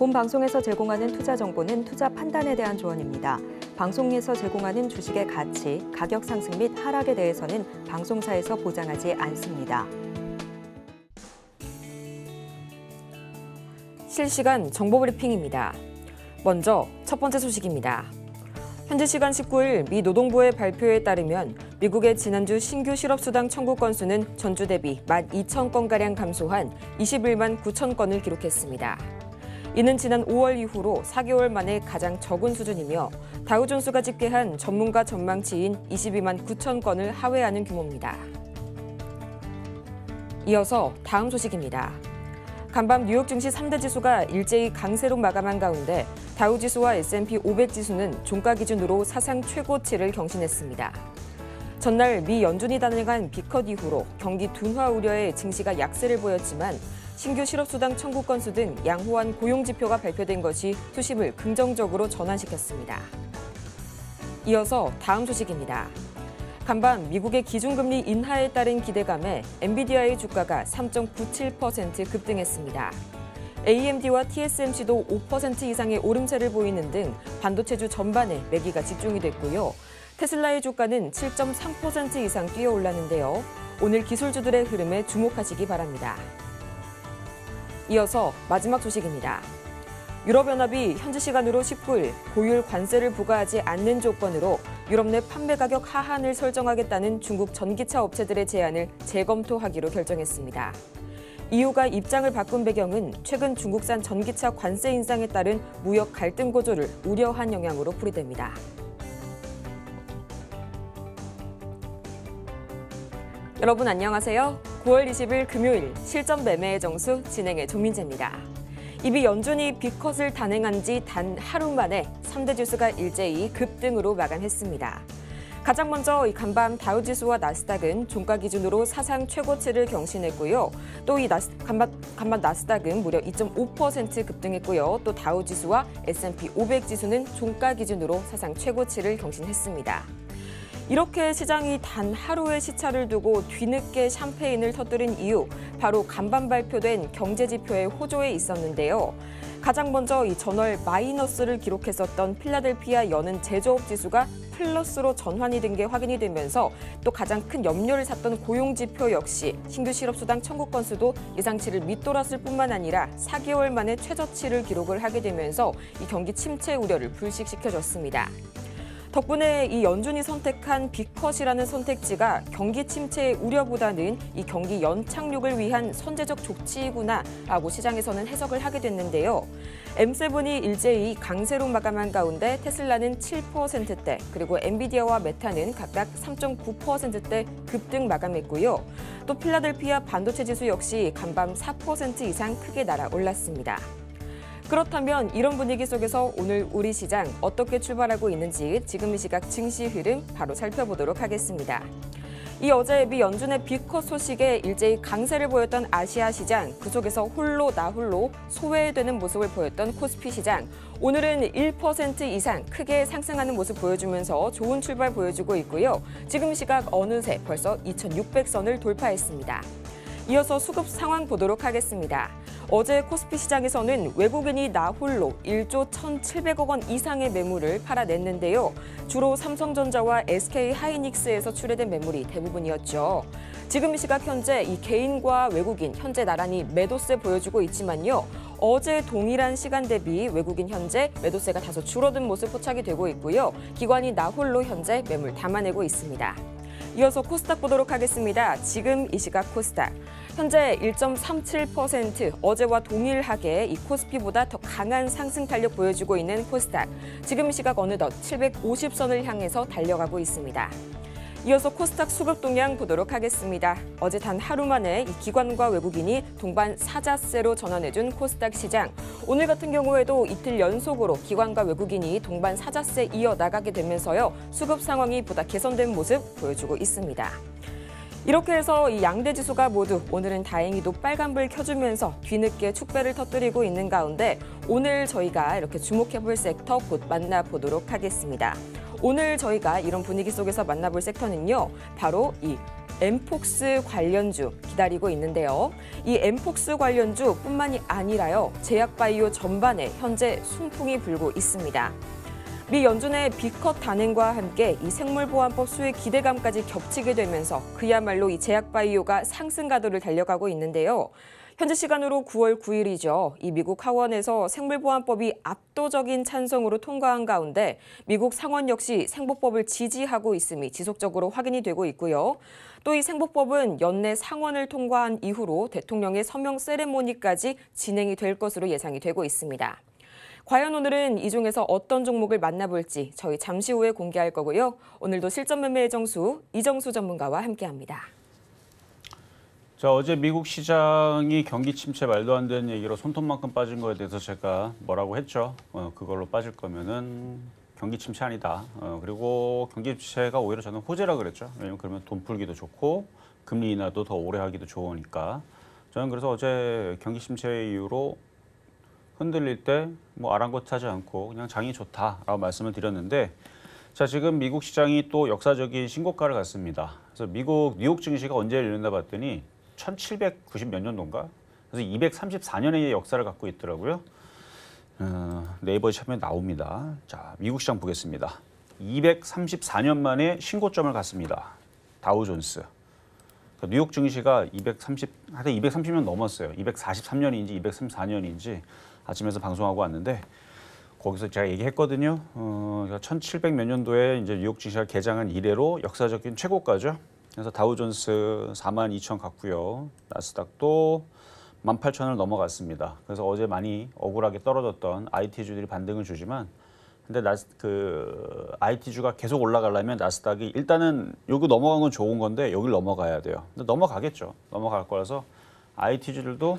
본 방송에서 제공하는 투자 정보는 투자 판단에 대한 조언입니다. 방송에서 제공하는 주식의 가치, 가격 상승 및 하락에 대해서는 방송사에서 보장하지 않습니다. 실시간 정보 브리핑입니다. 먼저 첫 번째 소식입니다. 현지 시간 19일 미 노동부의 발표에 따르면 미국의 지난주 신규 실업수당 청구 건수는 전주 대비 1 2 0 건가량 감소한 21만 9천 건을 기록했습니다. 이는 지난 5월 이후로 4개월 만에 가장 적은 수준이며 다우존스가 집계한 전문가 전망치인 22만 9천 건을 하회하는 규모입니다. 이어서 다음 소식입니다. 간밤 뉴욕 증시 3대 지수가 일제히 강세로 마감한 가운데 다우 지수와 S&P 500 지수는 종가 기준으로 사상 최고치를 경신했습니다. 전날 미 연준이 단행한 비컷 이후로 경기 둔화 우려에 증시가 약세를 보였지만 신규 실업수당 청구 건수 등 양호한 고용 지표가 발표된 것이 투심을 긍정적으로 전환시켰습니다. 이어서 다음 소식입니다. 간밤 미국의 기준금리 인하에 따른 기대감에 엔비디아의 주가가 3.97% 급등했습니다. AMD와 TSMC도 5% 이상의 오름세를 보이는 등 반도체주 전반에 매기가 집중이 됐고요. 테슬라의 주가는 7.3% 이상 뛰어올랐는데요. 오늘 기술주들의 흐름에 주목하시기 바랍니다. 이어서 마지막 소식입니다. 유럽연합이 현지 시간으로 19일 고율 관세를 부과하지 않는 조건으로 유럽 내 판매 가격 하한을 설정하겠다는 중국 전기차 업체들의 제안을 재검토하기로 결정했습니다. EU가 입장을 바꾼 배경은 최근 중국산 전기차 관세 인상에 따른 무역 갈등 고조를 우려한 영향으로 풀이됩니다. 여러분 안녕하세요. 9월 20일 금요일 실전 매매의 정수 진행의 조민재입니다. 이비 연준이 비컷을 단행한 지 단 하루 만에 3대 지수가 일제히 급등으로 마감했습니다. 가장 먼저 간밤 다우지수와 나스닥은 종가 기준으로 사상 최고치를 경신했고요. 또이 간밤, 간밤 나스닥은 무려 2.5% 급등했고요. 또 다우지수와 S&P 500 지수는 종가 기준으로 사상 최고치를 경신했습니다. 이렇게 시장이 단 하루의 시차를 두고 뒤늦게 샴페인을 터뜨린 이유, 바로 간밤 발표된 경제지표의 호조에 있었는데요. 가장 먼저 이 전월 마이너스를 기록했었던 필라델피아 여는 제조업 지수가 플러스로 전환이 된 게 확인이 되면서 또 가장 큰 염려를 샀던 고용지표 역시 신규 실업수당 청구 건수도 예상치를 밑돌았을 뿐만 아니라 4개월 만에 최저치를 기록을 하게 되면서 이 경기 침체 우려를 불식시켜줬습니다. 덕분에 이 연준이 선택한 B컷이라는 선택지가 경기 침체의 우려보다는 이 경기 연착륙을 위한 선제적 조치이구나라고 시장에서는 해석을 하게 됐는데요. M7이 일제히 강세로 마감한 가운데 테슬라는 7%대, 그리고 엔비디아와 메타는 각각 3.9%대 급등 마감했고요. 또 필라델피아 반도체 지수 역시 간밤 4% 이상 크게 날아올랐습니다. 그렇다면 이런 분위기 속에서 오늘 우리 시장 어떻게 출발하고 있는지 지금 이 시각 증시 흐름 바로 살펴보도록 하겠습니다. 이 어제 미 연준의 비컷 소식에 일제히 강세를 보였던 아시아 시장, 그 속에서 홀로 나홀로 소외되는 모습을 보였던 코스피 시장. 오늘은 1% 이상 크게 상승하는 모습 보여주면서 좋은 출발 보여주고 있고요. 지금 시각 어느새 벌써 2600선을 돌파했습니다. 이어서 수급 상황 보도록 하겠습니다. 어제 코스피 시장에서는 외국인이 나홀로 1조 1,700억 원 이상의 매물을 팔아냈는데요. 주로 삼성전자와 SK하이닉스에서 출해된 매물이 대부분이었죠. 지금 이 시각 현재 이 개인과 외국인 현재 나란히 매도세 보여주고 있지만요. 어제 동일한 시간 대비 외국인 현재 매도세가 다소 줄어든 모습 포착이 되고 있고요. 기관이 나홀로 현재 매물 담아내고 있습니다. 이어서 코스닥 보도록 하겠습니다. 지금 이 시각 코스닥. 현재 1.37% 어제와 동일하게 이 코스피보다 더 강한 상승 탄력 보여주고 있는 코스닥. 지금 시각 어느덧 750선을 향해서 달려가고 있습니다. 이어서 코스닥 수급 동향 보도록 하겠습니다. 어제 단 하루 만에 이 기관과 외국인이 동반 사자세로 전환해준 코스닥 시장. 오늘 같은 경우에도 이틀 연속으로 기관과 외국인이 동반 사자세 이어 나가게 되면서요. 수급 상황이 보다 개선된 모습 보여주고 있습니다. 이렇게 해서 이 양대 지수가 모두 오늘은 다행히도 빨간불 켜주면서 뒤늦게 축배를 터뜨리고 있는 가운데 오늘 저희가 이렇게 주목해볼 섹터 곧 만나보도록 하겠습니다. 오늘 저희가 이런 분위기 속에서 만나볼 섹터는요. 바로 이 엠폭스 관련주 기다리고 있는데요. 이 엠폭스 관련주뿐만이 아니라요. 제약바이오 전반에 현재 순풍이 불고 있습니다. 미 연준의 비컷 단행과 함께 이 생물보안법 수의 기대감까지 겹치게 되면서 그야말로 이 제약바이오가 상승 가도를 달려가고 있는데요. 현재 시간으로 9월 9일이죠. 이 미국 하원에서 생물보안법이 압도적인 찬성으로 통과한 가운데 미국 상원 역시 생보법을 지지하고 있음이 지속적으로 확인이 되고 있고요. 또 이 생보법은 연내 상원을 통과한 이후로 대통령의 서명 세레모니까지 진행이 될 것으로 예상이 되고 있습니다. 과연 오늘은 이 중에서 어떤 종목을 만나볼지 저희 잠시 후에 공개할 거고요. 오늘도 실전 매매의 정수 이정수 전문가와 함께합니다. 자 어제 미국 시장이 경기 침체 말도 안 되는 얘기로 손톱만큼 빠진 거에 대해서 제가 뭐라고 했죠. 어, 그걸로 빠질 거면은 경기 침체 아니다. 어, 그리고 경기 침체가 오히려 저는 호재라 그랬죠. 왜냐면 그러면 돈 풀기도 좋고 금리 인하도 더 오래 하기도 좋으니까. 저는 그래서 어제 경기 침체 이후로 흔들릴 때 뭐 아랑곳하지 않고 그냥 장이 좋다라고 말씀을 드렸는데 자 지금 미국 시장이 또 역사적인 신고가를 갔습니다. 그래서 미국 뉴욕 증시가 언제 열렸나 봤더니 1790몇 년도인가? 그래서 234년의 역사를 갖고 있더라고요. 어, 네이버 에처음에 나옵니다. 자 미국 시장 보겠습니다. 234년 만에 신고점을 갔습니다. 다우존스. 그러니까 뉴욕 증시가 230, 하여튼 230년 넘었어요. 243년인지 234년인지 아침에서 방송하고 왔는데 거기서 제가 얘기했거든요. 어, 1700몇 그러니까 년도에 이제 뉴욕 증시가 개장한 이래로 역사적인 최고가죠. 그래서 다우존스 4만 2천 갔고요. 나스닥도 18,000을 넘어갔습니다. 그래서 어제 많이 억울하게 떨어졌던 IT주들이 반등을 주지만 근데 나스, 그 IT주가 계속 올라가려면 나스닥이 일단은 여기 넘어간 건 좋은 건데 여기를 넘어가야 돼요. 근데 넘어가겠죠. 넘어갈 거라서 IT주들도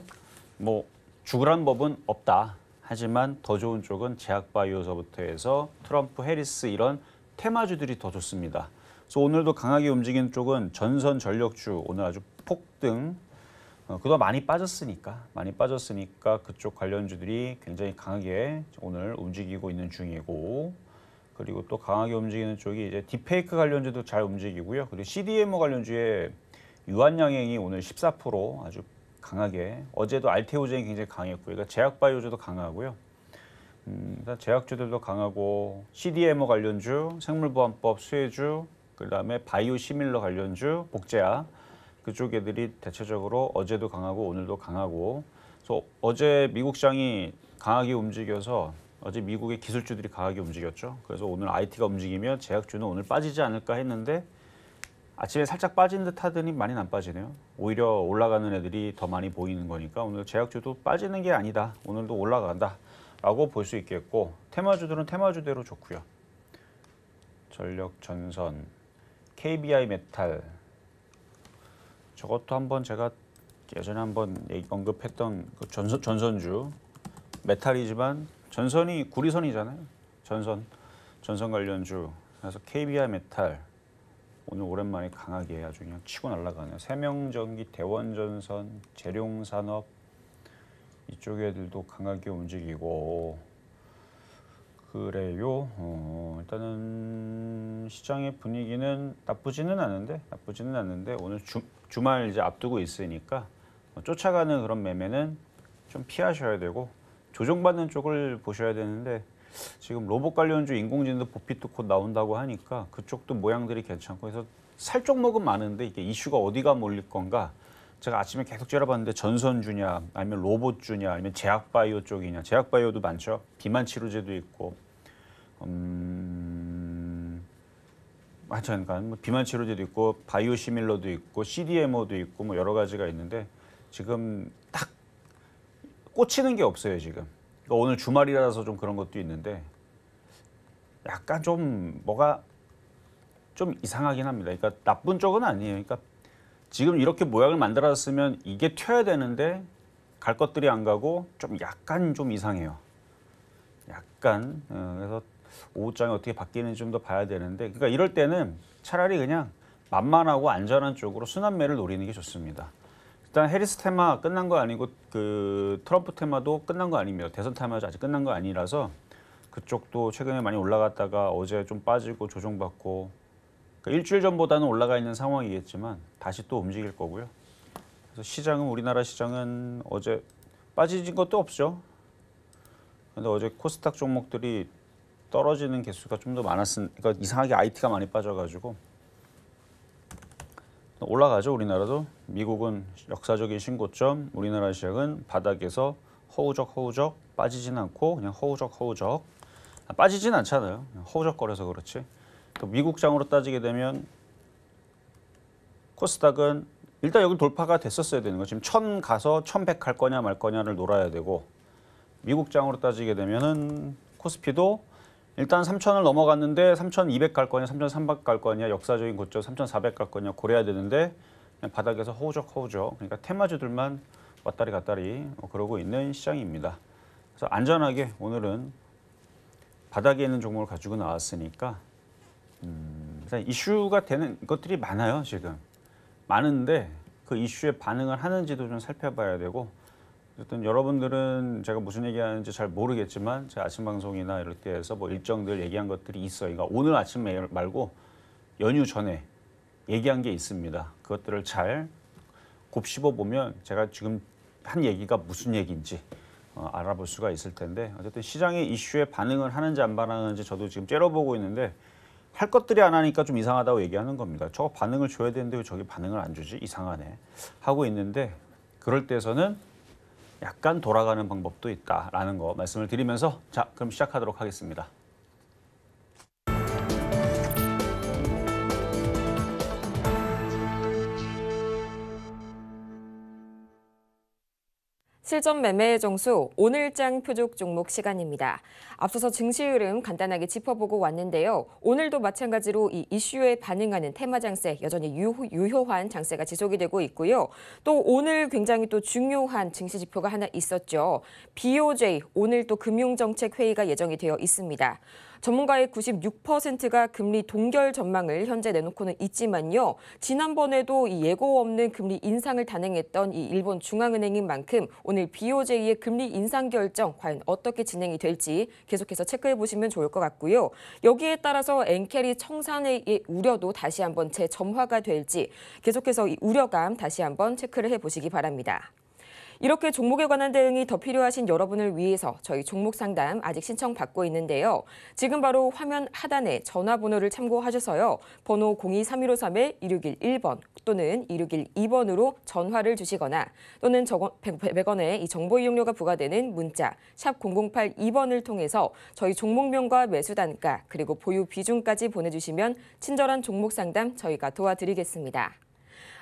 뭐 죽으란 법은 없다. 하지만 더 좋은 쪽은 제약바이오서부터 해서 트럼프, 해리스 이런 테마주들이 더 좋습니다. 그래서 오늘도 강하게 움직이는 쪽은 전선 전력주 오늘 아주 폭등 어, 그동 많이 빠졌으니까 많이 빠졌으니까 그쪽 관련주들이 굉장히 강하게 오늘 움직이고 있는 중이고 그리고 또 강하게 움직이는 쪽이 이제 딥페이크 관련주도 잘 움직이고요. 그리고 CDMO 관련주의 유한양행이 오늘 14% 아주 강하게 어제도 알테오젠이 굉장히 강했고 그러니까 제약바이오제도 강하고요. 음, 제약주들도 강하고 CDMO 관련주, 생물보안법 수혜주, 그다음에 바이오 시밀러 관련주, 복제약 그쪽 애들이 대체적으로 어제도 강하고 오늘도 강하고 그래서 어제 미국 시장이 강하게 움직여서 어제 미국의 기술주들이 강하게 움직였죠. 그래서 오늘 IT가 움직이면 제약주는 오늘 빠지지 않을까 했는데 아침에 살짝 빠진 듯 하더니 많이 안 빠지네요. 오히려 올라가는 애들이 더 많이 보이는 거니까 오늘 제약주도 빠지는 게 아니다. 오늘도 올라간다. 라고 볼 수 있겠고 테마주들은 테마주대로 좋고요. 전력 전선, KBI 메탈 저것도 한번 제가 예전에 한번 언급했던 그 전선, 전선주 메탈이지만 전선이 구리선이잖아요. 전선 전선 관련주 그래서 KBI 메탈 오늘 오랜만에 강하게 아주 그냥 치고 날아가네요. 세명전기, 대원전선, 재룡산업 이쪽 애들도 강하게 움직이고 그래요. 어, 일단은 시장의 분위기는 나쁘지는 않은데 나쁘지는 않은데 오늘 주, 주말 이제 앞두고 있으니까 뭐 쫓아가는 그런 매매는 좀 피하셔야 되고 조정받는 쪽을 보셔야 되는데 지금 로봇 관련주 인공지능도 보피트 곧 나온다고 하니까 그쪽도 모양들이 괜찮고 해서 살쪽목은 많은데 이게 이슈가 어디가 몰릴 건가 제가 아침에 계속 째려봤는데 전선주냐 아니면 로봇주냐 아니면 제약바이오 쪽이냐 제약바이오도 많죠 비만 치료제도 있고 음... 하여튼 그러니까 비만 치료제도 있고 바이오 시밀러도 있고 CDMO도 있고 뭐 여러 가지가 있는데 지금 딱 꽂히는 게 없어요 지금 또 그러니까 오늘 주말이라서 좀 그런 것도 있는데 약간 좀 뭐가 좀 이상하긴 합니다. 그러니까 나쁜 쪽은 아니에요. 그러니까 지금 이렇게 모양을 만들었으면 이게 튀어야 되는데 갈 것들이 안 가고 좀 약간 좀 이상해요. 약간 어, 그래서 오후장이 어떻게 바뀌는지 좀 더 봐야 되는데 그러니까 이럴 때는 차라리 그냥 만만하고 안전한 쪽으로 순환매를 노리는 게 좋습니다. 일단 해리스 테마 끝난 거 아니고 그 트럼프 테마도 끝난 거 아니며 대선 테마도 아직 끝난 거 아니라서 그쪽도 최근에 많이 올라갔다가 어제 좀 빠지고 조정받고 그러니까 일주일 전보다는 올라가 있는 상황이겠지만 다시 또 움직일 거고요. 그래서 시장은 우리나라 시장은 어제 빠지진 것도 없죠. 근데 어제 코스닥 종목들이 떨어지는 개수가 좀 더 많았으니까 그러니까 이상하게 IT가 많이 빠져가지고 올라가죠 우리나라도 미국은 역사적인 신고점 우리나라 시장은 바닥에서 허우적 허우적 빠지진 않고 그냥 허우적 허우적 아, 빠지진 않잖아요 허우적거려서 그렇지 또 미국장으로 따지게 되면 코스닥은 일단 여기 돌파가 됐었어야 되는 거 지금 천 가서 천백 갈 거냐 말 거냐를 놀아야 되고 미국장으로 따지게 되면은 코스피도 일단 3천을 넘어갔는데 3,200 갈 거냐, 3,300 갈 거냐, 역사적인 고점 3,400 갈 거냐 고려해야 되는데 바닥에서 허우적 허우적 그러니까 테마주들만 왔다리 갔다리 뭐 그러고 있는 시장입니다. 그래서 안전하게 오늘은 바닥에 있는 종목을 가지고 나왔으니까 음, 이슈가 되는 것들이 많아요 지금 많은데 그 이슈에 반응을 하는지도 좀 살펴봐야 되고 어쨌든 여러분들은 제가 무슨 얘기하는지 잘 모르겠지만 제 아침 방송이나 이렇게 해서 뭐 일정들 얘기한 것들이 있어요. 그러니까 오늘 아침 말고 연휴 전에 얘기한 게 있습니다. 그것들을 잘 곱씹어 보면 제가 지금 한 얘기가 무슨 얘기인지 어, 알아볼 수가 있을 텐데 어쨌든 시장의 이슈에 반응을 하는지 안 반응하는지 저도 지금 째려보고 있는데 할 것들이 안 하니까 좀 이상하다고 얘기하는 겁니다. 저 반응을 줘야 되는데 왜 저기 반응을 안 주지? 이상하네. 하고 있는데 그럴 때에서는 약간 돌아가는 방법도 있다라는 거 말씀을 드리면서 자 그럼 시작하도록 하겠습니다. 실전 매매 의 정수 오늘장 표적 종목 시간입니다. 앞서서 증시 흐름 간단하게 짚어보고 왔는데요. 오늘도 마찬가지로 이 이슈에 반응하는 테마 장세 여전히 유효, 한 장세가 지속이 되고 있고요. 또 오늘 굉장히 또 중요한 증시 지표가 하나 있었죠. BOJ 오늘 또 금융정책회의가 예정이 되어 있습니다. 전문가의 96%가 금리 동결 전망을 현재 내놓고는 있지만요. 지난번에도 예고 없는 금리 인상을 단행했던 이 일본 중앙은행인 만큼 오늘 BOJ의 금리 인상 결정 과연 어떻게 진행이 될지 계속해서 체크해 보시면 좋을 것 같고요. 여기에 따라서 엔캐리 청산의 우려도 다시 한번 재점화가 될지 계속해서 이 우려감 다시 한번 체크를 해 보시기 바랍니다. 이렇게 종목에 관한 대응이 더 필요하신 여러분을 위해서 저희 종목 상담 아직 신청 받고 있는데요. 지금 바로 화면 하단에 전화번호를 참고하셔서요. 번호 023153-1611번 또는 1612번으로 전화를 주시거나 또는 100원의 이 정보 이용료가 부과되는 문자 샵 0082번을 통해서 저희 종목명과 매수 단가 그리고 보유 비중까지 보내주시면 친절한 종목 상담 저희가 도와드리겠습니다.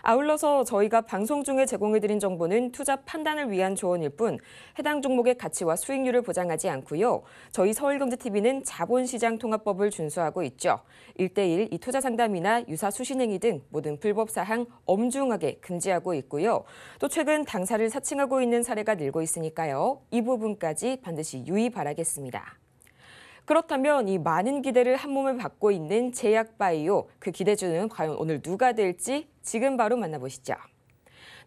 아울러서 저희가 방송 중에 제공해드린 정보는 투자 판단을 위한 조언일 뿐 해당 종목의 가치와 수익률을 보장하지 않고요. 저희 서울경제TV는 자본시장통합법을 준수하고 있죠. 1대1 이투자 상담이나 유사 수신행위 등 모든 불법 사항 엄중하게 금지하고 있고요. 또 최근 당사를 사칭하고 있는 사례가 늘고 있으니까요. 이 부분까지 반드시 유의 바라겠습니다. 그렇다면 이 많은 기대를 한 몸에 받고 있는 제약바이오 그 기대주는 과연 오늘 누가 될지 지금 바로 만나보시죠.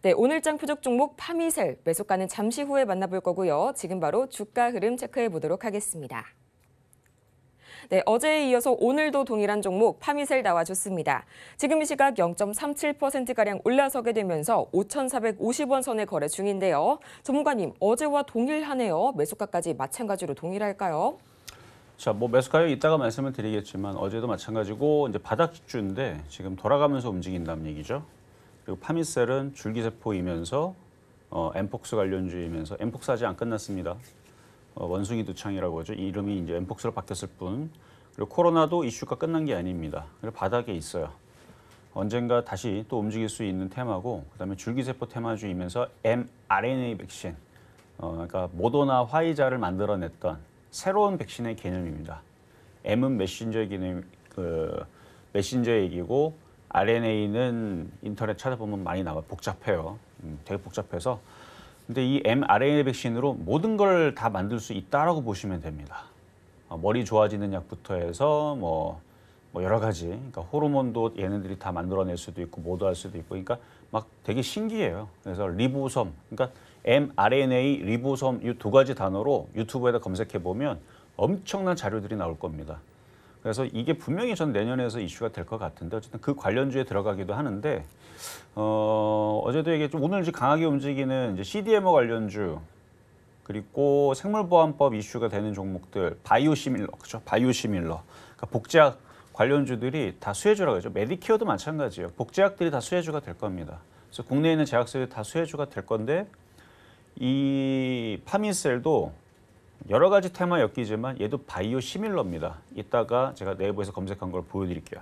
네, 오늘장 표적 종목 파미셀 매수가는 잠시 후에 만나볼 거고요. 지금 바로 주가 흐름 체크해 보도록 하겠습니다. 네, 어제에 이어서 오늘도 동일한 종목 파미셀 나와줬습니다. 지금 이 시각 0.37%가량 올라서게 되면서 5,450원 선에 거래 중인데요. 전문가님, 어제와 동일하네요. 매수가까지 마찬가지로 동일할까요? 자, 뭐 매수가에 이따가 말씀을 드리겠지만 어제도 마찬가지고 이제 바닥 주인데 지금 돌아가면서 움직인다는 얘기죠. 그리고 파미셀은 줄기세포이면서 어, 엠폭스 관련주이면서 엠폭스 아직 안 끝났습니다. 어, 원숭이 두창이라고 하죠. 이름이 이제 엠폭스로 바뀌었을 뿐. 그리고 코로나도 이슈가 끝난 게 아닙니다. 그리고 바닥에 있어요. 언젠가 다시 또 움직일 수 있는 테마고 그다음에 줄기세포 테마주이면서 mRNA 백신 어, 그러니까 모더나 화이자를 만들어냈던 새로운 백신의 개념입니다. M은 메신저의 개그메신저 얘기고 RNA는 인터넷 찾아보면 많이 나와 복잡해요. 음, 되게 복잡해서 근데 이 mRNA 백신으로 모든 걸 다 만들 수 있다라고 보시면 됩니다. 어, 머리 좋아지는 약부터 해서 뭐, 뭐 여러 가지 그러니까 호르몬도 얘네들이 다 만들어낼 수도 있고 모두 할 수도 있고 그러니까 막 되게 신기해요. 그래서 리보섬 그러니까 mRNA 리보섬 이두 가지 단어로 유튜브에다 검색해 보면 엄청난 자료들이 나올 겁니다. 그래서 이게 분명히 전 내년에서 이슈가 될 것 같은데 어쨌든 그 관련주에 들어가기도 하는데 어, 어제도 얘기했죠. 오늘 이제 강하게 움직이는 이제 CDMO 관련주 그리고 생물보안법 이슈가 되는 종목들 바이오시밀러 그렇죠? 바이오시밀러 그러니까 복제학 관련주들이 다 수혜주라고 하죠. 메디케어도 마찬가지예요. 복제학들이 다 수혜주가 될 겁니다. 그래서 국내에 있는 제약사들이 다 수혜주가 될 건데 이파미셀도 여러 가지 테마 엮이지만 얘도 바이오 시밀러입니다. 이따가 제가 네이에서 검색한 걸 보여드릴게요.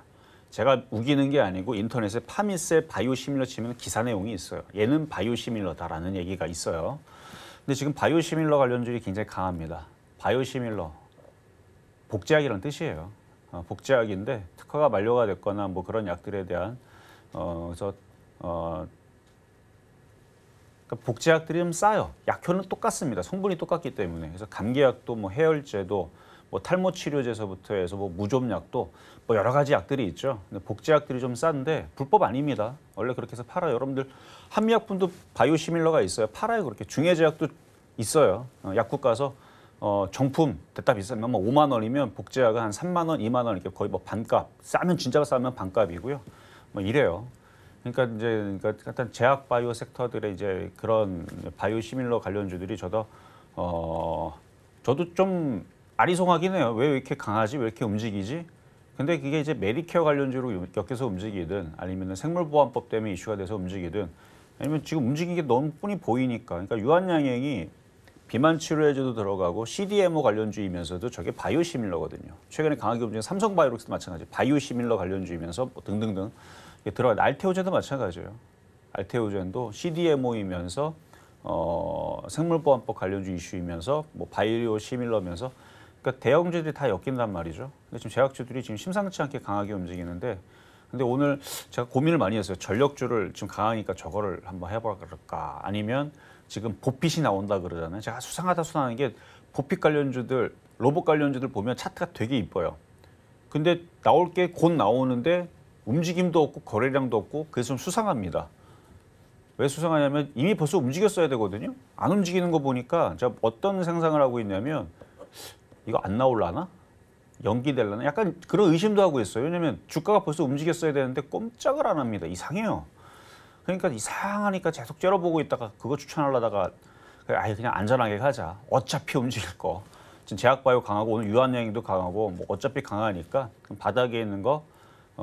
제가 우기는 게 아니고 인터넷에 파미셀 바이오 시밀러 치면 기사 내용이 있어요. 얘는 바이오 시밀러다라는 얘기가 있어요. 근데 지금 바이오 시밀러 관련주이 굉장히 강합니다. 바이오 시밀러 복제약이란 뜻이에요. 어, 복제약인데 특허가 만료가 됐거나 뭐 그런 약들에 대한 어, 그래서 어, 그러니까 복제약들이 좀 싸요. 약효는 똑같습니다. 성분이 똑같기 때문에. 그래서 감기약도 뭐 해열제도 뭐 탈모 치료제서부터 해서 뭐 무좀약도 뭐 여러 가지 약들이 있죠. 근데 복제약들이 좀 싼데 불법 아닙니다. 원래 그렇게 해서 팔아요. 여러분들 한미약품도 바이오 시밀러가 있어요. 팔아요. 그렇게 중해제약도 있어요. 어, 약국 가서 어, 정품 됐다 비싸면 뭐 5만 원이면 복제약은 한 3만 원, 2만 원 이렇게 거의 뭐 반값. 싸면 진짜 싸면 반값이고요. 뭐 이래요. 그러니까 이제 그러니까 약간 제약 바이오 섹터들의 이제 그런 바이오 시밀러 관련주들이 저도 어 저도 좀 아리송하긴 해요. 왜 이렇게 강하지? 왜 이렇게 움직이지? 근데 그게 이제 메디케어 관련주로 엮여서 움직이든 아니면 생물보안법 때문에 이슈가 돼서 움직이든 아니면 지금 움직이게 너무 뻔히 보이니까 그러니까 유한양행이 비만 치료제도 들어가고 CDMO 관련주이면서도 저게 바이오시밀러거든요. 최근에 강하게 움직인 삼성바이오록스도 마찬가지 바이오시밀러 관련주이면서 뭐 등등등 들어 알테오젠도 마찬가지예요. 알테오젠도 CDMO이면서 어, 생물보안법 관련주 이슈이면서 뭐 바이오 시밀러면서 그러니까 대형주들이 다 엮인단 말이죠. 근데 지금 제약주들이 지금 심상치 않게 강하게 움직이는데 근데 오늘 제가 고민을 많이 했어요. 전력주를 지금 강하니까 저거를 한번 해볼까 아니면 지금 보핏이 나온다 그러잖아요. 제가 수상하다 수상한 게 보핏 관련주들 로봇 관련주들 보면 차트가 되게 이뻐요. 근데 나올 게 곧 나오는데 움직임도 없고 거래량도 없고 그래서 좀 수상합니다. 왜 수상하냐면 이미 벌써 움직였어야 되거든요. 안 움직이는 거 보니까 제가 어떤 상상을 하고 있냐면 이거 안 나올라나? 연기될라나? 약간 그런 의심도 하고 있어요. 왜냐면 주가가 벌써 움직였어야 되는데 꼼짝을 안 합니다. 이상해요. 그러니까 이상하니까 계속 째려보고 있다가 그거 추천하려다가 아예 그냥 안전하게 가자. 어차피 움직일 거. 지금 제약바이오 강하고 오늘 유한여행도 강하고 뭐 어차피 강하니까 바닥에 있는 거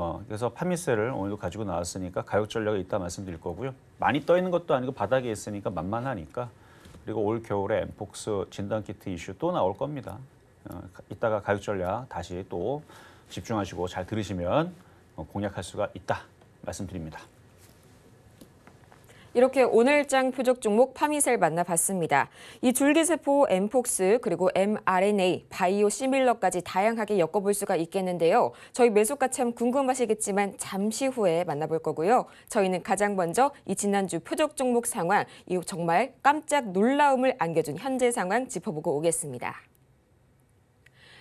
어, 그래서 파미세를 오늘도 가지고 나왔으니까 가격 전략이 있다 말씀드릴 거고요. 많이 떠 있는 것도 아니고 바닥에 있으니까 만만하니까 그리고 올 겨울에 엠폭스 진단 키트 이슈 또 나올 겁니다. 어, 이따가 가격 전략 다시 또 집중하시고 잘 들으시면 어, 공략할 수가 있다 말씀드립니다. 이렇게 오늘장 표적 종목 파미셀 만나봤습니다. 이 줄기세포 엠폭스 그리고 mRNA, 바이오 시밀러까지 다양하게 엮어볼 수가 있겠는데요. 저희 매수가 참 궁금하시겠지만 잠시 후에 만나볼 거고요. 저희는 가장 먼저 이 지난주 표적 종목 상황, 이 정말 깜짝 놀라움을 안겨준 현재 상황 짚어보고 오겠습니다.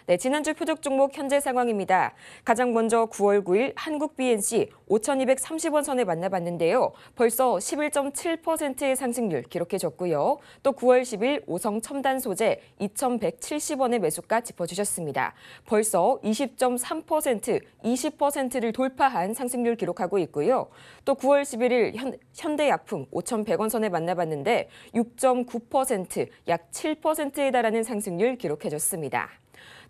네, 지난주 표적 종목 현재 상황입니다. 가장 먼저 9월 9일 한국 BNC 5,230원 선에 만나봤는데요. 벌써 11.7%의 상승률 기록해졌고요. 또 9월 10일 오성 첨단 소재 2,170원의 매수가 짚어주셨습니다. 벌써 20.3%, 20%를 돌파한 상승률 기록하고 있고요. 또 9월 11일 현, 현대약품 5,100원 선에 만나봤는데 6.9%, 약 7%에 달하는 상승률 기록해졌습니다.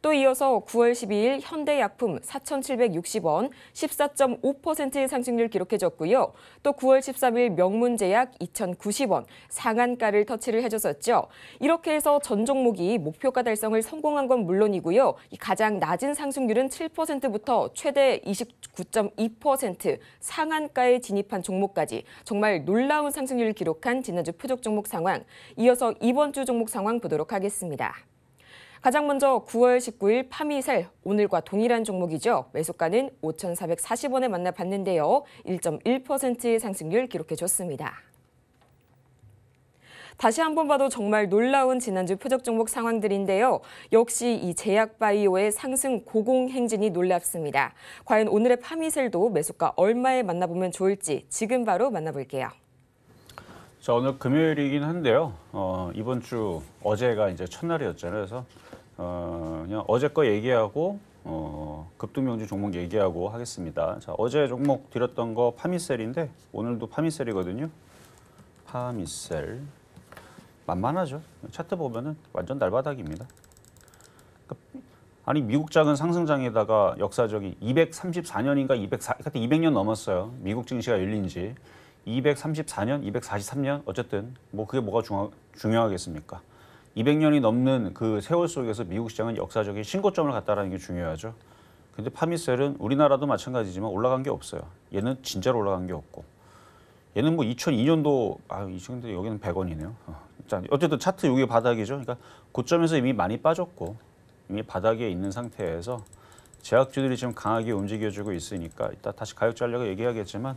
또 이어서 9월 12일 현대약품 4,760원 14.5%의 상승률 기록해줬고요. 또 9월 13일 명문제약 2,090원 상한가를 터치를 해줬었죠. 이렇게 해서 전 종목이 목표가 달성을 성공한 건 물론이고요. 가장 낮은 상승률은 7%부터 최대 29.2% 상한가에 진입한 종목까지 정말 놀라운 상승률을 기록한 지난주 표적 종목 상황, 이어서 이번 주 종목 상황 보도록 하겠습니다. 가장 먼저 9월 19일 파미셀, 오늘과 동일한 종목이죠. 매수가는 5,440원에 만나봤는데요. 1.1%의 상승률 기록해줬습니다. 다시 한 번 봐도 정말 놀라운 지난주 표적 종목 상황들인데요. 역시 이 제약바이오의 상승 고공행진이 놀랍습니다. 과연 오늘의 파미셀도 매수가 얼마에 만나보면 좋을지 지금 바로 만나볼게요. 자, 오늘 금요일이긴 한데요. 어, 이번 주 어제가 이제 첫날이었잖아요. 그래서 어, 그냥 어제 거 얘기하고 어, 급등명주 종목 얘기하고 하겠습니다. 자, 어제 종목 드렸던 거 파미셀인데 오늘도 파미셀이거든요. 파미셀 만만하죠. 차트 보면은 완전 날바닥입니다. 아니 미국 작은 상승장에다가 역사적인 234년인가 204 200년 넘었어요. 미국 증시가 열린 지 234년, 243년 어쨌든 뭐 그게 뭐가 중요, 중요하겠습니까? 200년이 넘는 그 세월 속에서 미국 시장은 역사적인 신고점을 갖다라는게 중요하죠. 근데 파미셀은 우리나라도 마찬가지지만 올라간 게 없어요. 얘는 진짜로 올라간 게 없고. 얘는 뭐 2002년도 아, 이0년도 여기는 100원이네요. 어. 자, 어쨌든 차트 여기 바닥이죠. 그러니까 고점에서 이미 많이 빠졌고 이미 바닥에 있는 상태에서 제약주들이 지금 강하게 움직여주고 있으니까 이따 다시 가격 전략을 얘기하겠지만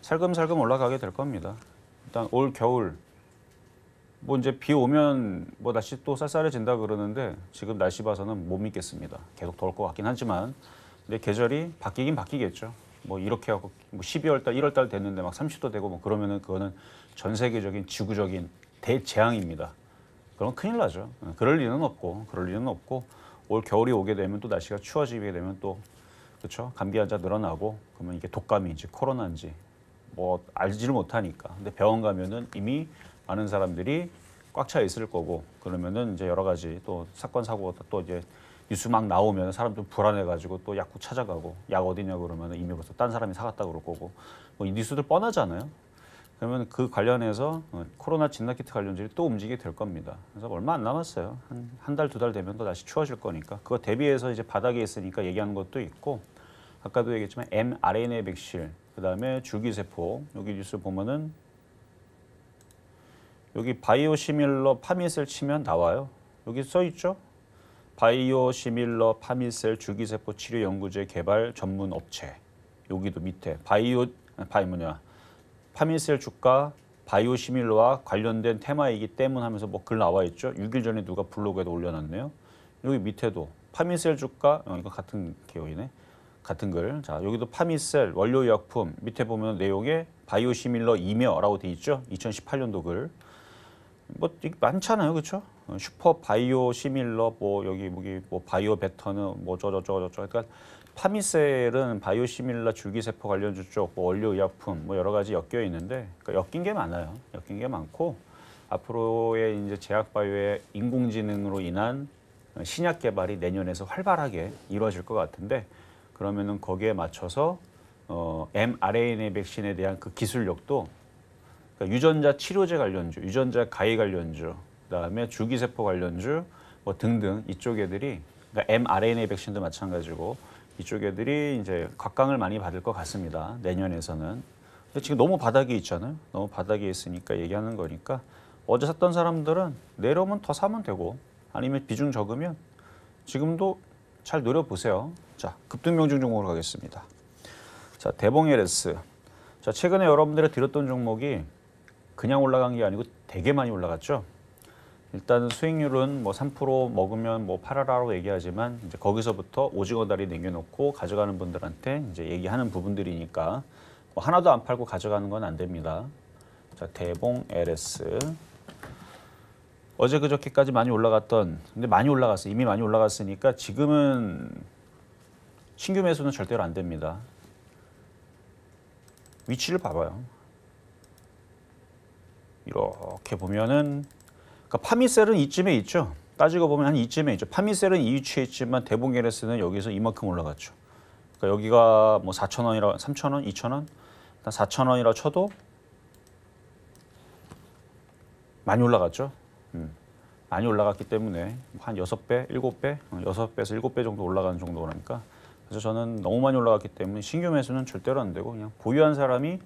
살금살금 올라가게 될 겁니다. 일단 올 겨울 뭐 이제 비 오면 뭐 날씨 또 쌀쌀해진다 그러는데 지금 날씨 봐서는 못 믿겠습니다. 계속 더울 것 같긴 하지만 근데 계절이 바뀌긴 바뀌겠죠. 뭐 이렇게 하고 뭐 12월 달, 1월 달 됐는데 막 30도 되고 뭐 그러면은 그거는 전 세계적인 지구적인 대재앙입니다. 그럼 큰일 나죠. 예, 그럴 리는 없고 그럴 리는 없고 올 겨울이 오게 되면 또 날씨가 추워지게 되면 또 그렇죠. 감기 환자 늘어나고 그러면 이게 독감인지 코로나인지 뭐 알지를 못하니까. 근데 병원 가면은 이미 많은 사람들이 꽉 차 있을 거고 그러면은 이제 여러 가지 또 사건 사고가 또 이제 뉴스 막 나오면 사람 좀 불안해가지고 또 약국 찾아가고 약 어디냐 그러면 이미 벌써 딴 사람이 사갔다 그럴 거고 뭐이 뉴스들 뻔하잖아요. 그러면 그 관련해서 어, 코로나 진단키트 관련들이또 움직이게 될 겁니다. 그래서 얼마 안 남았어요. 한 한 달, 두 달 되면 또 다시 추워질 거니까. 그거 대비해서 이제 바닥에 있으니까 얘기하는 것도 있고 아까도 얘기했지만 mRNA 백신, 그다음에 줄기세포 여기 뉴스 보면은 여기 바이오시밀러 파미셀 치면 나와요. 여기 써 있죠? 바이오시밀러 파미셀 주기세포 치료 연구제 개발 전문 업체. 여기도 밑에 바이오 아, 바이 뭐냐? 파미셀 주가 바이오시밀러와 관련된 테마이기 때문 하면서 뭐 글 나와 있죠. 6일 전에 누가 블로그에도 올려놨네요. 여기 밑에도 파미셀 주가 어, 이거 같은 기억이네. 같은 글. 자, 여기도 파미셀 원료약품 밑에 보면 내용에 바이오시밀러이며라고 돼 있죠. 2018년도 글. 뭐 많잖아요, 그렇죠? 어, 슈퍼 바이오 시밀러 뭐 여기 무기 뭐 바이오 베터는 뭐 저저저저 저 그러니까 파미셀은 바이오 시밀러 줄기세포 관련 주쪽 뭐 원료의약품 뭐 여러 가지 엮여 있는데 그러니까 엮인 게 많아요. 엮인 게 많고 앞으로의 이제 제약 바이오의 인공지능으로 인한 신약 개발이 내년에서 활발하게 이루어질 것 같은데 그러면은 거기에 맞춰서 어, mRNA 백신에 대한 그 기술력도 그러니까 유전자 치료제 관련주, 유전자 가해 관련주, 그다음에 주기세포 관련주 뭐 등등 이쪽 애들이 그러니까 mRNA 백신도 마찬가지고 이쪽 애들이 이제 각광을 많이 받을 것 같습니다. 내년에서는. 근데 지금 너무 바닥에 있잖아요. 너무 바닥에 있으니까 얘기하는 거니까 어제 샀던 사람들은 내려오면 더 사면 되고 아니면 비중 적으면 지금도 잘 노려보세요. 자, 급등명중 종목으로 가겠습니다. 자, 대봉 LS. 자, 최근에 여러분들이 드렸던 종목이 그냥 올라간 게 아니고 되게 많이 올라갔죠. 일단 수익률은 뭐 3% 먹으면 뭐 팔아라로 얘기하지만 이제 거기서부터 오징어 다리 남겨놓고 가져가는 분들한테 이제 얘기하는 부분들이니까 뭐 하나도 안 팔고 가져가는 건 안 됩니다. 자 대봉 LS 어제 그저께까지 많이 올라갔던 근데 많이 올라갔어 이미 많이 올라갔으니까 지금은 신규 매수는 절대로 안 됩니다. 위치를 봐봐요. 이렇게 보면은 그러니까 파미셀은 이쯤에 있죠. 따지고 보면 한 이쯤에 있죠. 파미셀은 이 위치에 있지만 대봉게레스는 여기서 이만큼 올라갔죠. 그러니까 여기가 뭐 4천 원이라 3천 원, 2천 원, 4천 원이라 쳐도 많이 올라갔죠. 음. 많이 올라갔기 때문에 한 6배, 7배, 6배에서 어, 7배 정도 올라가는 정도라니까 그래서 저는 너무 많이 올라갔기 때문에 신규 매수는 절대로 안 되고 그냥 보유한 사람이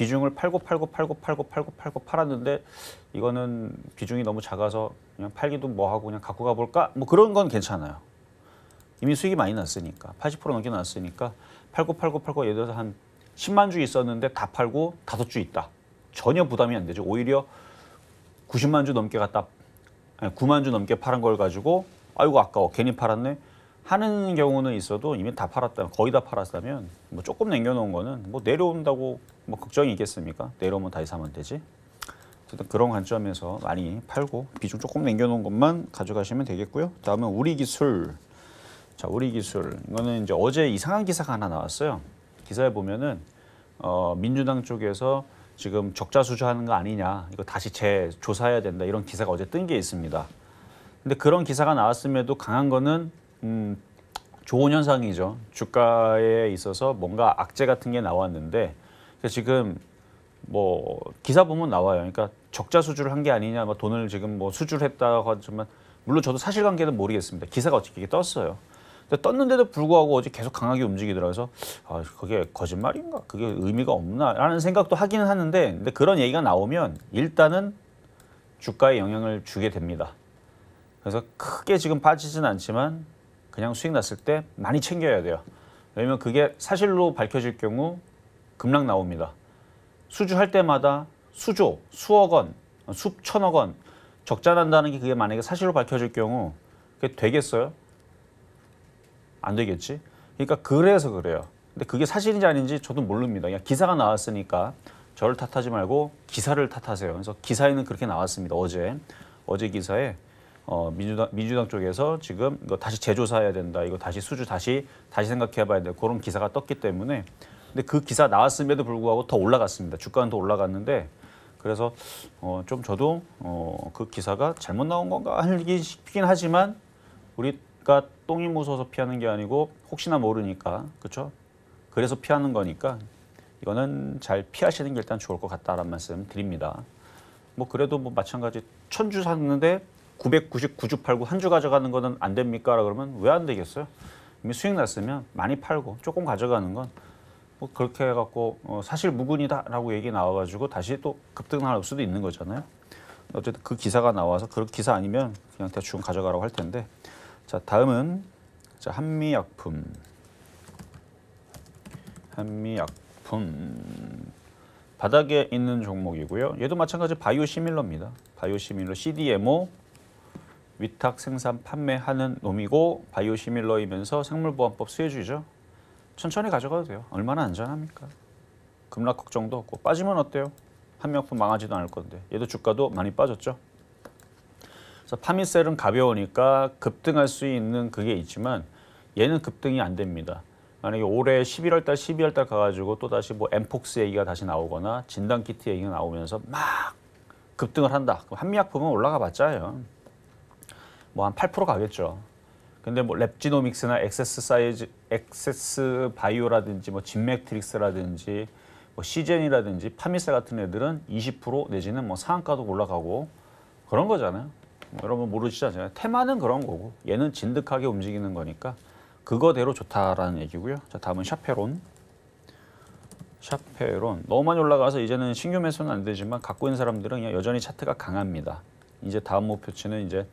비중을 팔고 팔고 팔고 팔고 팔고 팔고 팔았는데 이거는 비중이 너무 작아서 그냥 팔기도 뭐하고 그냥 갖고 가볼까? 뭐 그런 건 괜찮아요. 이미 수익이 많이 났으니까 80% 넘게 났으니까 팔고 팔고 팔고 예를 들어서 한 10만 주 있었는데 다 팔고 다섯 주 있다. 전혀 부담이 안 되죠. 오히려 90만 주 넘게 갔다 아니, 9만 주 넘게 팔은 걸 가지고 아이고 아까워 괜히 팔았네 하는 경우는 있어도 이미 다 팔았다면 거의 다 팔았다면 뭐 조금 남겨놓은 거는 뭐 내려온다고 뭐 걱정이 있겠습니까? 내려오면 다시 사면 되지. 그런 관점에서 많이 팔고 비중 조금 남겨놓은 것만 가져가시면 되겠고요. 다음은 우리 기술. 자, 우리 기술. 이거는 이제 어제 이상한 기사가 하나 나왔어요. 기사에 보면은 어, 민주당 쪽에서 지금 적자 수주하는 거 아니냐 이거 다시 재조사해야 된다 이런 기사가 어제 뜬 게 있습니다. 근데 그런 기사가 나왔음에도 강한 거는 음, 좋은 현상이죠. 주가에 있어서 뭔가 악재 같은 게 나왔는데 지금 뭐 기사 보면 나와요. 그러니까 적자 수주를 한 게 아니냐, 뭐 돈을 지금 뭐 수주했다고 하지만 물론 저도 사실관계는 모르겠습니다. 기사가 어떻게 떴어요. 근데 떴는데도 불구하고 어제 계속 강하게 움직이더라서 아 그게 거짓말인가? 그게 의미가 없나라는 생각도 하기는 하는데 근데 그런 얘기가 나오면 일단은 주가에 영향을 주게 됩니다. 그래서 크게 지금 빠지진 않지만 그냥 수익 났을 때 많이 챙겨야 돼요. 왜냐면 그게 사실로 밝혀질 경우 급락 나옵니다. 수주할 때마다 수조, 수억 원, 수천억 원 적자 난다는 게 그게 만약에 사실로 밝혀질 경우 그게 되겠어요? 안 되겠지? 그러니까 그래서 그래요. 근데 그게 사실인지 아닌지 저도 모릅니다. 그냥 기사가 나왔으니까 저를 탓하지 말고 기사를 탓하세요. 그래서 기사에는 그렇게 나왔습니다. 어제 어제 기사에 어, 민주당, 민주당 쪽에서 지금 이거 다시 재조사해야 된다. 이거 다시 수주 다시 다시 생각해봐야 돼. 그런 기사가 떴기 때문에 근데 그 기사 나왔음에도 불구하고 더 올라갔습니다. 주가는 더 올라갔는데 그래서 어, 좀 저도 어, 그 기사가 잘못 나온 건가 하긴 싶긴 하지만 우리가 똥이 무서워서 피하는 게 아니고 혹시나 모르니까 그렇죠? 그래서 피하는 거니까 이거는 잘 피하시는 게 일단 좋을 것 같다라는 말씀 드립니다. 뭐 그래도 뭐 마찬가지 천주 샀는데 999주 팔고 한 주 가져가는 거는 안 됩니까? 라 그러면 왜 안 되겠어요? 이미 수익 났으면 많이 팔고 조금 가져가는 건뭐 그렇게 해갖고 어, 사실 무근이다라고 얘기 나와가지고 다시 또 급등할 수도 있는 거잖아요. 어쨌든 그 기사가 나와서 그 기사 아니면 그냥 대충 가져가라고 할 텐데 자 다음은 자 한미약품 한미약품 바닥에 있는 종목이고요. 얘도 마찬가지 바이오 시밀러입니다. 바이오 시밀러 CDMO 위탁 생산 판매하는 놈이고 바이오 시밀러이면서 생물보안법 수혜주죠 천천히 가져가도 돼요. 얼마나 안전합니까? 급락 걱정도 없고 빠지면 어때요? 한 명품 망하지도 않을 건데 얘도 주가도 많이 빠졌죠. 그래서 파미셀은 가벼우니까 급등할 수 있는 그게 있지만 얘는 급등이 안 됩니다. 만약에 올해 11월 달, 12월 달 가가지고 또 다시 뭐 엠폭스 얘기가 다시 나오거나 진단 키트 얘기가 나오면서 막 급등을 한다. 그럼 한미약품은 올라가 봤자요. 뭐 한 8% 가겠죠. 근데 뭐 랩지노믹스나 엑세스 사이즈, 엑세스 바이오라든지 뭐 진맥트릭스라든지 뭐 시젠이라든지 파미셀 같은 애들은 20% 내지는 뭐 상한가도 올라가고 그런 거잖아요. 뭐 여러분 모르시잖아요 테마는 그런 거고 얘는 진득하게 움직이는 거니까 그거대로 좋다라는 얘기고요. 자 다음은 샤페론. 샤페론 너무 많이 올라가서 이제는 신규 매수는 안 되지만 갖고 있는 사람들은 그냥 여전히 차트가 강합니다. 이제 다음 목표치는 이제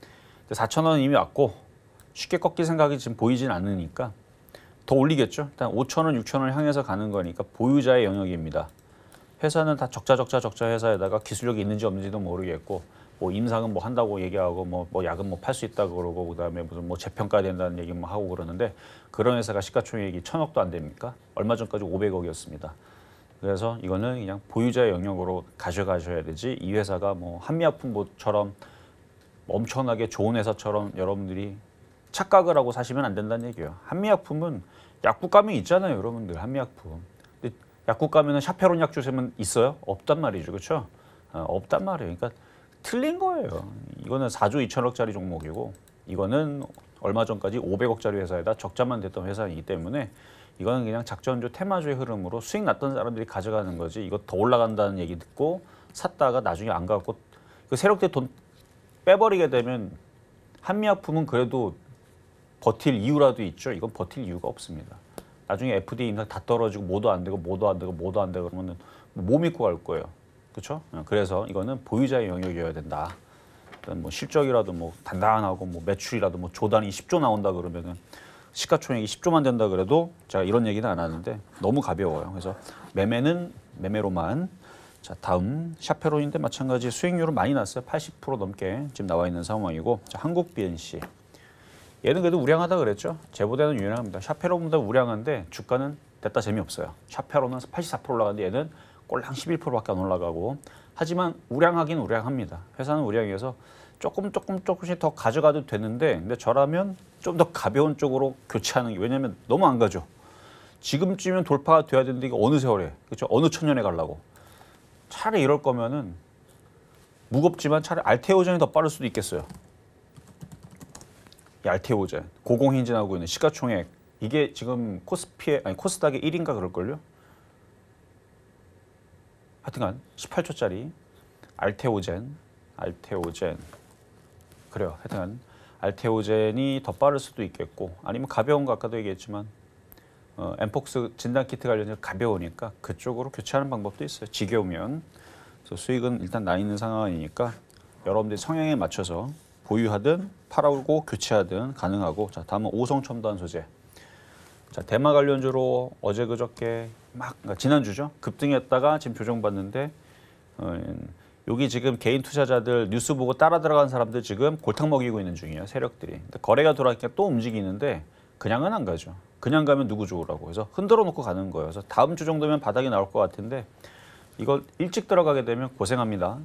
4 0 0 0원 이미 왔고 쉽게 꺾일 생각이 지금 보이진 않으니까 더 올리겠죠. 일단 5천원, 6천원을 향해서 가는 거니까 보유자의 영역입니다. 회사는 다 적자, 적자, 적자 회사에다가 기술력이 있는지 없는지도 모르겠고 뭐 임상은 뭐 한다고 얘기하고 뭐, 뭐 약은 뭐 팔 수 있다 그러고 그다음에 무슨 뭐 재평가 된다는 얘기 뭐 하고 그러는데 그런 회사가 시가총액이 천억도 안 됩니까? 얼마 전까지 500억이었습니다. 그래서 이거는 그냥 보유자의 영역으로 가져가셔야 되지 이 회사가 뭐 한미약품처럼 엄청나게 좋은 회사처럼 여러분들이 착각을 하고 사시면 안 된다는 얘기예요. 한미약품은 약국감이 있잖아요, 여러분들. 한미약품. 근데 약국감에는 샤페론 약주 세면 있어요? 없단 말이죠. 그렇죠? 없단 말이에요. 그러니까 틀린 거예요. 이거는 4조 2천억짜리 종목이고 이거는 얼마 전까지 500억짜리 회사에다 적자만 됐던 회사이기 때문에 이거는 그냥 작전주 테마주의 흐름으로 수익 났던 사람들이 가져가는 거지 이거 더 올라간다는 얘기 듣고 샀다가 나중에 안 갖고 그 세력들 돈 빼버리게 되면 한미약품은 그래도 버틸 이유라도 있죠. 이건 버틸 이유가 없습니다. 나중에 FDA 임상 다 떨어지고 뭐도 안 되고 뭐도 안 되고 뭐도 안 되고 그러면은 뭐 믿고 갈 거예요. 그렇죠? 그래서 이거는 보유자의 영역이어야 된다. 일단 뭐 실적이라도 뭐 단단하고 뭐 매출이라도 뭐 조단이 10조 나온다 그러면은 시가총액이 10조만 된다 그래도 제가 이런 얘기는 안 하는데 너무 가벼워요. 그래서 매매는 매매로만 자 다음 샤페론인데 마찬가지 수익률은 많이 났어요. 80% 넘게 지금 나와 있는 상황이고 자, 한국 BNC 얘는 그래도 우량하다 그랬죠. 제보다는 유량합니다. 샤페로보다 우량한데 주가는 됐다 재미없어요. 샤페론은 84% 올라가는데 얘는 꼴랑 11%밖에 안 올라가고 하지만 우량하긴 우량합니다. 회사는 우량이어서 조금 조금 조금씩 더 가져가도 되는데 근데 저라면 좀 더 가벼운 쪽으로 교체하는 게 왜냐면 너무 안 가죠. 지금쯤이면 돌파가 돼야 되는데 이게 어느 세월에 그렇죠? 어느 천년에 갈라고 차라리 이럴 거면은 무겁지만 차라리 알테오전이 더 빠를 수도 있겠어요. 얄테오젠, 고공행진하고 있는 시가총액 이게 지금 코스피에 아니 코스닥의 1인가 그럴걸요? 하여튼간 18초짜리 알테오젠, 알테오젠 그래요. 하여튼 간 알테오젠이 더 빠를 수도 있겠고 아니면 가벼운 거 아까도 얘기했지만 어, 엠폭스 진단키트 관련해서 가벼우니까 그쪽으로 교체하는 방법도 있어요. 지겨우면 그래서 수익은 일단 나 있는 상황이니까 여러분들 성향에 맞춰서 보유하든 팔하고 아 교체하든 가능하고 자 다음은 오성 첨단 소재 자 대마 관련주로 어제 그저께 막 그러니까 지난주죠 급등했다가 지금 조정받는데 음, 여기 지금 개인 투자자들 뉴스 보고 따라 들어간 사람들 지금 골탕 먹이고 있는 중이에요 세력들이 근데 거래가 돌아가니까 또 움직이는데 그냥은 안 가죠 그냥 가면 누구 좋으라고 해서 흔들어 놓고 가는 거예요 그래서 다음 주 정도면 바닥이 나올 것 같은데 이걸 일찍 들어가게 되면 고생합니다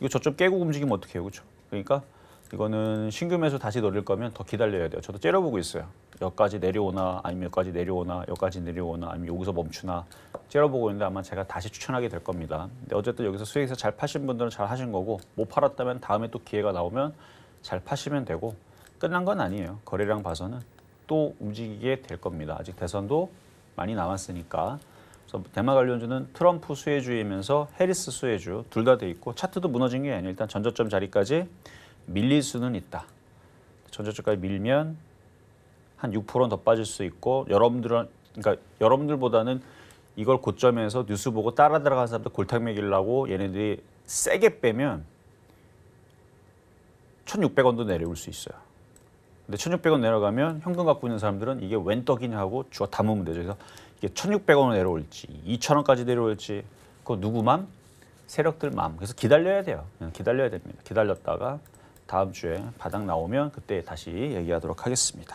이거 저쪽 깨고 움직이면 어떻게 해요 그렇죠 그러니까 이거는 신규매수 다시 노릴 거면 더 기다려야 돼요. 저도 째려보고 있어요. 여기까지 내려오나 아니면 여기까지 내려오나 여기까지 내려오나 아니면 여기서 멈추나 째려보고 있는데 아마 제가 다시 추천하게 될 겁니다. 근데 어쨌든 여기서 수익에서 잘 파신 분들은 잘 하신 거고 못 팔았다면 다음에 또 기회가 나오면 잘 파시면 되고 끝난 건 아니에요. 거래량 봐서는 또 움직이게 될 겁니다. 아직 대선도 많이 남았으니까 그래서 대마 관련주는 트럼프 수혜주이면서 해리스 수혜주 둘 다 돼 있고 차트도 무너진 게아니에요 일단 전저점 자리까지 밀릴 수는 있다. 전저축까 밀면 한 6%는 더 빠질 수 있고 여러분들은 그러니까 여러분들보다는 이걸 고점에서 뉴스 보고 따라 들어간 사람들 골탕 먹이려고 얘네들이 세게 빼면 1,600원도 내려올 수 있어요. 근데 1,600원 내려가면 현금 갖고 있는 사람들은 이게 웬 떡이냐 하고 주워 담으면 되죠. 그래서 이게 1 6 0 0원 내려올지 2,000원까지 내려올지 그거 누구 맘? 세력들 맘. 그래서 기다려야 돼요. 기다려야 됩니다. 기다렸다가 다음 주에 바닥 나오면 그때 다시 얘기하도록 하겠습니다.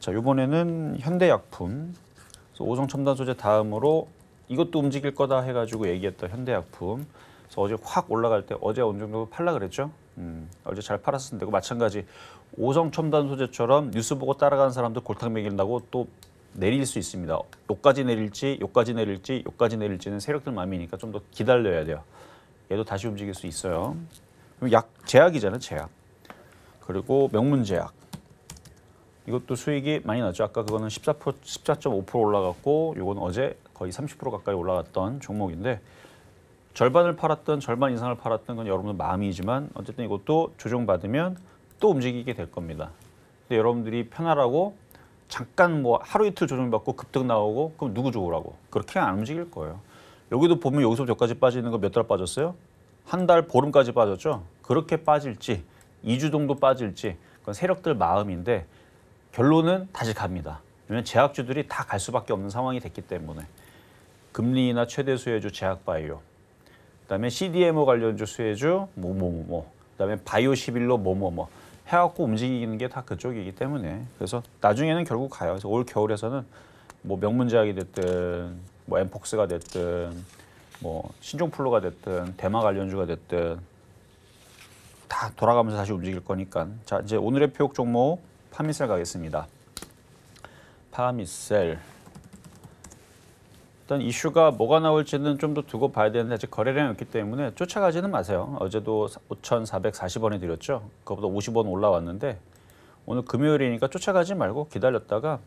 자, 이번에는 현대약품 오성 첨단 소재 다음으로 이것도 움직일 거다 해가지고 얘기했던 현대약품 어제 확 올라갈 때 어제 어느 정도 팔라 그랬죠? 음, 어제 잘 팔았었는데 마찬가지 오성 첨단 소재처럼 뉴스 보고 따라가는 사람들 골탕 먹인다고 또 내릴 수 있습니다. 요까지 내릴지 요까지 내릴지 요까지 내릴지는 세력들 마음이니까 좀 더 기다려야 돼요. 얘도 다시 움직일 수 있어요. 약 제약이잖아요, 제약. 그리고 명문 제약. 이것도 수익이 많이 나죠 아까 그거는 14%, 14.5% 올라갔고 이건 어제 거의 30% 가까이 올라갔던 종목인데 절반을 팔았던 절반 이상을 팔았던 건 여러분들 마음이지만 어쨌든 이것도 조정받으면 또 움직이게 될 겁니다. 근데 여러분들이 편하라고 잠깐 뭐 하루 이틀 조정받고 급등 나오고 그럼 누구 좋으라고 그렇게 안 움직일 거예요. 여기도 보면 여기서부터 까지 빠지는 거 몇 달 빠졌어요? 한 달 보름까지 빠졌죠. 그렇게 빠질지 2주 정도 빠질지 그건 세력들 마음인데 결론은 다시 갑니다. 왜냐하면 제약주들이 다 갈 수밖에 없는 상황이 됐기 때문에 금리나 최대 수혜주 제약바이오 그다음에 CDMO 관련주 수혜주 뭐 뭐뭐 그다음에 바이오 11로 뭐 뭐뭐 해갖고 움직이는 게 다 그쪽이기 때문에 그래서 나중에는 결국 가요. 그래서 올 겨울에서는 뭐 명문제약이 됐든 뭐 엠폭스가 됐든 뭐 신종플루가 됐든 대마 관련주가 됐든 다 돌아가면서 다시 움직일 거니까 자 이제 오늘의 표현 종목 파미셀 가겠습니다. 파미셀 일단 이슈가 뭐가 나올지는 좀 더 두고 봐야 되는데 아직 거래량이 없기 때문에 쫓아가지는 마세요. 어제도 5,440원에 드렸죠. 그거보다 50원 올라왔는데 오늘 금요일이니까 쫓아가지 말고 기다렸다가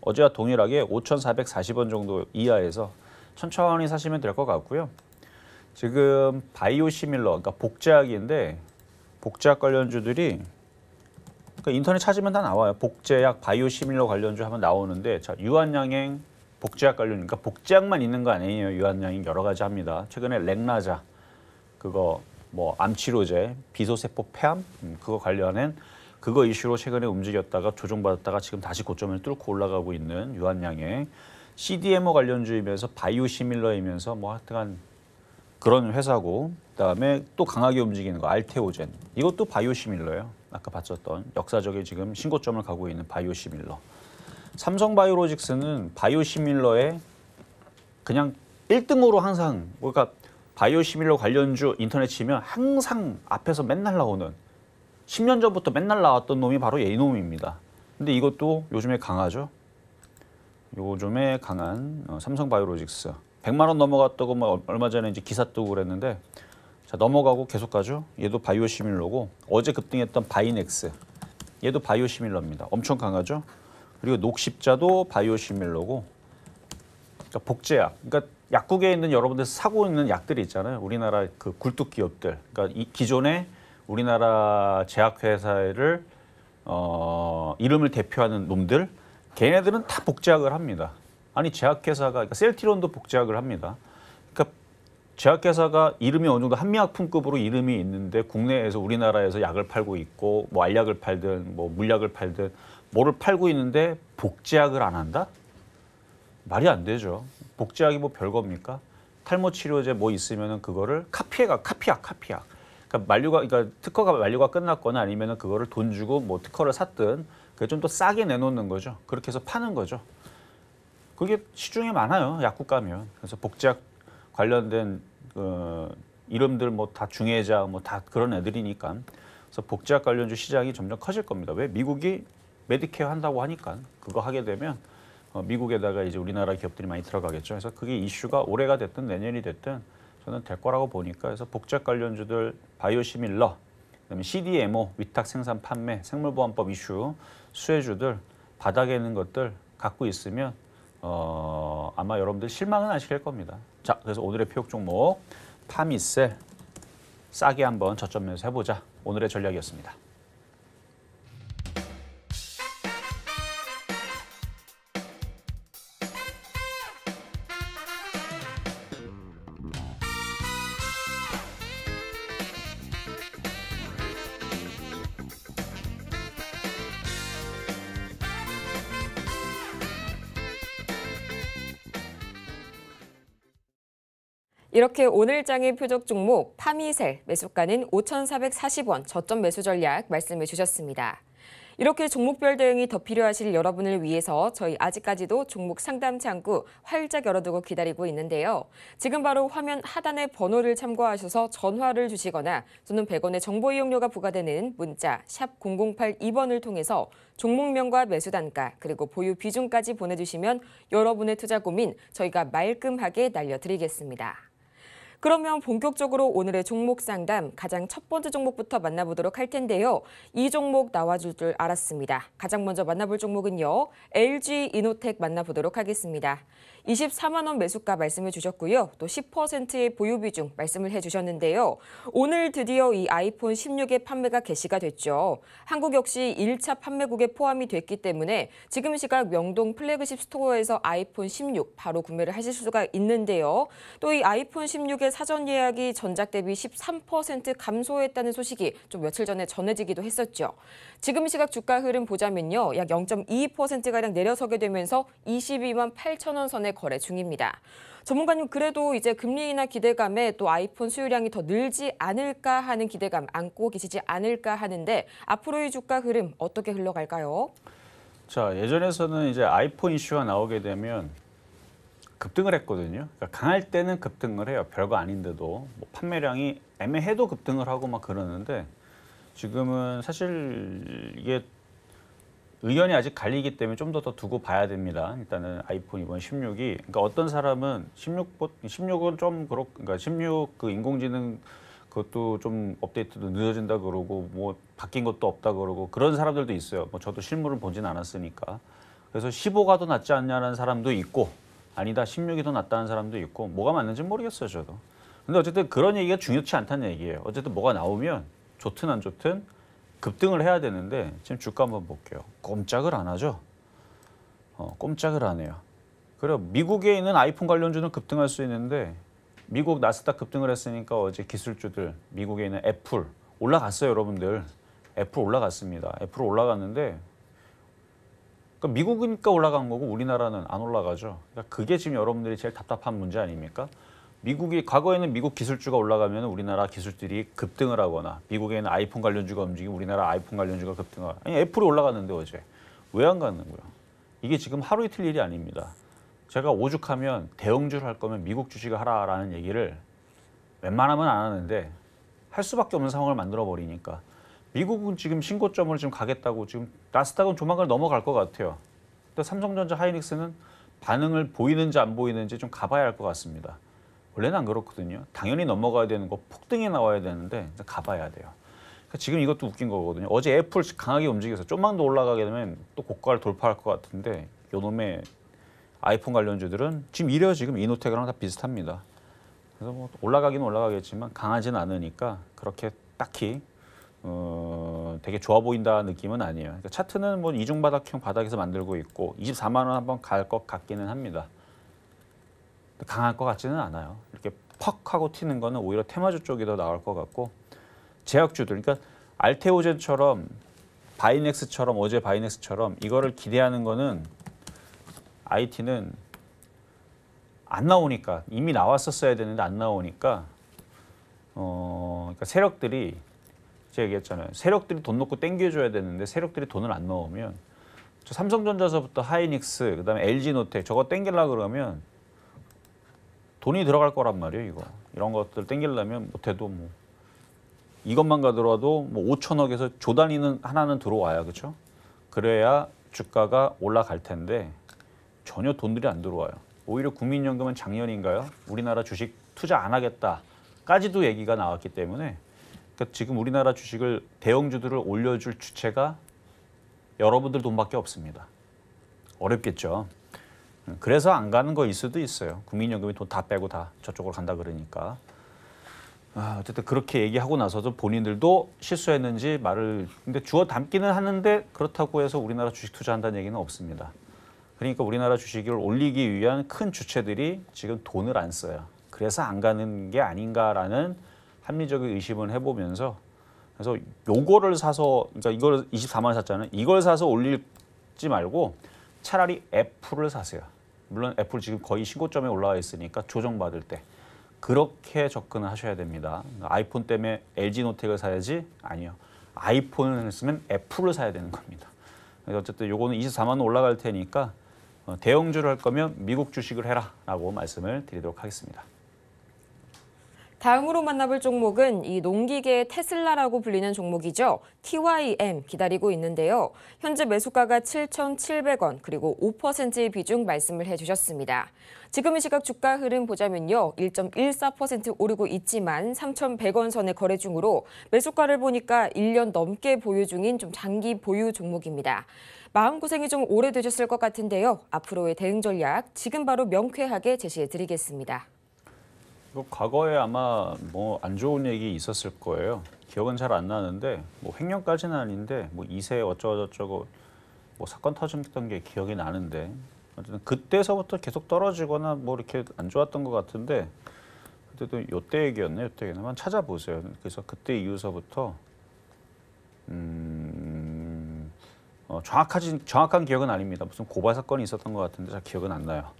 어제와 동일하게 5,440원 정도 이하에서 천천히 사시면 될 것 같고요. 지금 바이오 시밀러, 그러니까 복제학인데 복제약 관련주들이 그러니까 인터넷 찾으면 다 나와요. 복제약, 바이오 시밀러 관련주 하면 나오는데 자 유한양행, 복제약 관련 그러니까 복제약만 있는 거 아니에요. 유한양행 여러 가지 합니다. 최근에 렉나자 그거 뭐 암치료제, 비소세포 폐암 음, 그거 관련한 그거 이슈로 최근에 움직였다가 조정받았다가 지금 다시 고점을 뚫고 올라가고 있는 유한양행 CDMO 관련주이면서 바이오 시밀러이면서 뭐하여튼 그런 회사고 그다음에 또 강하게 움직이는 거 알테오젠 이것도 바이오시밀러예요. 아까 봤었던 역사적인 지금 신고점을 가고 있는 바이오시밀러. 삼성바이오로직스는 바이오시밀러에 그냥 1등으로 항상 그러니까 바이오시밀러 관련주 인터넷 치면 항상 앞에서 맨날 나오는 10년 전부터 맨날 나왔던 놈이 바로 이놈입니다. 근데 이것도 요즘에 강하죠. 요즘에 강한 어, 삼성바이오로직스. 백만원 넘어갔다고 막 얼마 전에 이제 기사 뜨고 그랬는데 자 넘어가고 계속 가죠. 얘도 바이오 시밀러고 어제 급등했던 바이넥스 얘도 바이오 시밀러입니다. 엄청 강하죠. 그리고 녹십자도 바이오 시밀러고 그러니까 복제약. 그러니까 약국에 있는 여러분들 사고 있는 약들이 있잖아요. 우리나라 그 굴뚝 기업들. 그러니까 이 기존에 우리나라 제약회사를 어, 이름을 대표하는 놈들 걔네들은 다 복제학을 합니다. 아니 제약회사가 그러니까 셀티론도 복제약을 합니다. 그러니까 제약회사가 이름이 어느 정도 한미약품급으로 이름이 있는데 국내에서 우리나라에서 약을 팔고 있고 뭐 알약을 팔든 뭐 물약을 팔든 뭐를 팔고 있는데 복제약을 안 한다? 말이 안 되죠. 복제약이 뭐 별겁니까? 탈모 치료제 뭐 있으면은 그거를 카피해가 카피약 카피약. 그러니까 만료가 그러니까 특허가 만료가 끝났거나 아니면은 그거를 돈 주고 뭐 특허를 샀든 그 좀 더 싸게 내놓는 거죠. 그렇게 해서 파는 거죠. 그게 시중에 많아요. 약국 가면. 그래서 복제학 관련된 그 이름들 뭐 다 중해자 뭐 다 그런 애들이니까. 그래서 복제학 관련주 시장이 점점 커질 겁니다. 왜? 미국이 메디케어 한다고 하니까 그거 하게 되면 어, 미국에다가 이제 우리나라 기업들이 많이 들어가겠죠. 그래서 그게 이슈가 올해가 됐든 내년이 됐든 저는 될 거라고 보니까 그래서 복제학 관련주들 바이오시밀러, 그다음에 CDMO 위탁 생산 판매, 생물보안법 이슈, 수혜주들 바닥에 있는 것들 갖고 있으면 어, 아마 여러분들 실망은 아실 겁니다. 자, 그래서 오늘의 표육 종목 파미셀 싸게 한번 저점에서 해보자. 오늘의 전략이었습니다. 이렇게 오늘장의 표적 종목 파미셀 매수가는 5,440원 저점 매수 전략 말씀해 주셨습니다. 이렇게 종목별 대응이 더 필요하실 여러분을 위해서 저희 아직까지도 종목 상담 창구 활짝 열어두고 기다리고 있는데요. 지금 바로 화면 하단의 번호를 참고하셔서 전화를 주시거나 또는 100원의 정보 이용료가 부과되는 문자 샵 0082번을 통해서 종목명과 매수 단가 그리고 보유 비중까지 보내주시면 여러분의 투자 고민 저희가 말끔하게 날려드리겠습니다. 그러면 본격적으로 오늘의 종목 상담 가장 첫 번째 종목부터 만나보도록 할 텐데요. 이 종목 나와줄 줄 알았습니다. 가장 먼저 만나볼 종목은요. LG 이노텍 만나보도록 하겠습니다. 24만 원 매수가 말씀해 주셨고요. 또 10%의 보유 비중 말씀을 해 주셨는데요. 오늘 드디어 이 아이폰 16의 판매가 개시가 됐죠. 한국 역시 1차 판매국에 포함이 됐기 때문에 지금 시각 명동 플래그십 스토어에서 아이폰 16 바로 구매를 하실 수가 있는데요. 또 이 아이폰 16의 사전 예약이 전작 대비 13% 감소했다는 소식이 좀 며칠 전에 전해지기도 했었죠. 지금 시각 주가 흐름 보자면요. 약 0.2%가량 내려서게 되면서 22만 8천 원 선에 거래 중입니다. 전문가님 그래도 이제 금리 인 기대감에 또 아이폰 수요량이 더 늘지 않을까 하는 기대감 안고 계시지 않을까 하는데 앞으로의 주가 흐름 어떻게 흘러갈까요? 자 예전에서는 이제 아이폰 이슈가 나오게 되면 급등을 했거든요. 그러니까 강할 때는 급등을 해요. 별거 아닌데도 뭐 판매량이 애매해도 급등을 하고 막 그러는데 지금은 사실 이게 의견이 아직 갈리기 때문에 좀 더 더 두고 봐야 됩니다. 일단은 아이폰 이번 16이 그러니까 어떤 사람은 16 16은 좀 그렇 그러니까 16 그 인공지능 그것도 좀 업데이트도 늦어진다 그러고 뭐 바뀐 것도 없다 그러고 그런 사람들도 있어요. 뭐 저도 실물을 보진 않았으니까. 그래서 15가 더 낫지 않냐는 사람도 있고 아니다 16이 더 낫다는 사람도 있고 뭐가 맞는지 모르겠어요 저도. 근데 어쨌든 그런 얘기가 중요치 않다는 얘기예요. 어쨌든 뭐가 나오면 좋든 안 좋든 급등을 해야 되는데 지금 주가 한번 볼게요. 꼼짝을 안 하죠. 어, 꼼짝을 안 해요. 그리고 미국에 있는 아이폰 관련주는 급등할 수 있는데 미국 나스닥 급등을 했으니까 어제 기술주들 미국에 있는 애플 올라갔어요 여러분들. 애플 올라갔습니다. 애플 올라갔는데 그러니까 미국이니까 올라간 거고 우리나라는 안 올라가죠. 그러니까 그게 지금 여러분들이 제일 답답한 문제 아닙니까? 미국이 과거에는 미국 기술주가 올라가면 우리나라 기술들이 급등을 하거나 미국에는 아이폰 관련주가 움직이고 우리나라 아이폰 관련주가 급등을 하거나 애플이 올라갔는데 어제 왜 안갔는 거야? 이게 지금 하루 이틀 일이 아닙니다. 제가 오죽하면 대형주를 할 거면 미국 주식을 하라라는 얘기를 웬만하면 안 하는데 할 수밖에 없는 상황을 만들어 버리니까 미국은 지금 신고점을 지금 가겠다고 지금 나스닥은 조만간 넘어갈 것 같아요. 근데 삼성전자 하이닉스는 반응을 보이는지 안 보이는지 좀 가봐야 할 것 같습니다. 원래는 안 그렇거든요. 당연히 넘어가야 되는 거 폭등에 나와야 되는데 가봐야 돼요. 그러니까 지금 이것도 웃긴 거거든요. 어제 애플 강하게 움직여서 좀만 더 올라가게 되면 또 고가를 돌파할 것 같은데 요놈의 아이폰 관련주들은 지금 이래요. 지금 이노텍이랑 다 비슷합니다. 그래서 뭐 올라가기는 올라가겠지만 강하진 않으니까 그렇게 딱히 어, 되게 좋아 보인다 느낌은 아니에요. 그러니까 차트는 뭐 이중 바닥형 바닥에서 만들고 있고 24만 원 한번 갈 것 같기는 합니다. 강할 것 같지는 않아요. 이렇게 퍽 하고 튀는 거는 오히려 테마주 쪽이 더 나올 것 같고 제약주들 그러니까 알테오젠처럼 바이넥스처럼 어제 바이넥스처럼 이거를 기대하는 거는 IT는 안 나오니까 이미 나왔었어야 되는데 안 나오니까 어 그러니까 세력들이 제가 얘기했잖아요. 세력들이 돈 넣고 땡겨줘야 되는데 세력들이 돈을 안 넣으면 저 삼성전자서부터 하이닉스 그다음에 LG노텍 저거 땡길라 그러면 돈이 들어갈 거란 말이에요, 이거. 이런 것들 땡기려면 못해도 뭐 이것만 가더라도 뭐 5천억에서 조단위는 하나는 들어와야 그렇죠? 그래야 주가가 올라갈 텐데 전혀 돈들이 안 들어와요. 오히려 국민연금은 작년인가요? 우리나라 주식 투자 안 하겠다까지도 얘기가 나왔기 때문에 그러니까 지금 우리나라 주식을 대형주들을 올려줄 주체가 여러분들 돈밖에 없습니다. 어렵겠죠. 그래서 안 가는 거일 수도 있어요. 국민연금이 돈 다 빼고 다 저쪽으로 간다 그러니까. 아, 어쨌든 그렇게 얘기하고 나서도 본인들도 실수했는지 말을 근데 주워 담기는 하는데 그렇다고 해서 우리나라 주식 투자한다는 얘기는 없습니다. 그러니까 우리나라 주식을 올리기 위한 큰 주체들이 지금 돈을 안 써요. 그래서 안 가는 게 아닌가라는 합리적인 의심을 해보면서 그래서 요거를 사서 그러니까 이걸 24만 원 샀잖아요. 이걸 사서 올리지 말고 차라리 애플을 사세요. 물론 애플 지금 거의 신고점에 올라와 있으니까 조정받을 때 그렇게 접근을 하셔야 됩니다. 그러니까 아이폰 때문에 LG 노텍을 사야지? 아니요. 아이폰을 쓰면 애플을 사야 되는 겁니다. 어쨌든 요거는 24만 원 올라갈 테니까 어, 대형주를 할 거면 미국 주식을 해라라고 말씀을 드리도록 하겠습니다. 다음으로 만나볼 종목은 이 농기계 테슬라라고 불리는 종목이죠. TYM 기다리고 있는데요. 현재 매수가가 7,700원 그리고 5%의 비중 말씀을 해주셨습니다. 지금 이 시각 주가 흐름 보자면요. 1.14% 오르고 있지만 3,100원 선에 거래 중으로 매수가를 보니까 1년 넘게 보유 중인 좀 장기 보유 종목입니다. 마음고생이 좀 오래되셨을 것 같은데요. 앞으로의 대응 전략 지금 바로 명쾌하게 제시해드리겠습니다. 과거에 아마 뭐 안 좋은 얘기 있었을 거예요. 기억은 잘 안 나는데 뭐 횡령까지는 아닌데 뭐 2세 어쩌고저쩌고 뭐 사건 터졌던 게 기억이 나는데 어쨌든 그때서부터 계속 떨어지거나 뭐 이렇게 안 좋았던 것 같은데 그때도 요 때 얘기였네 요때 얘기는 한번 찾아보세요. 그래서 그때 이후서부터 음, 어, 정확하지, 정확한 기억은 아닙니다. 무슨 고발 사건이 있었던 것 같은데 잘 기억은 안 나요.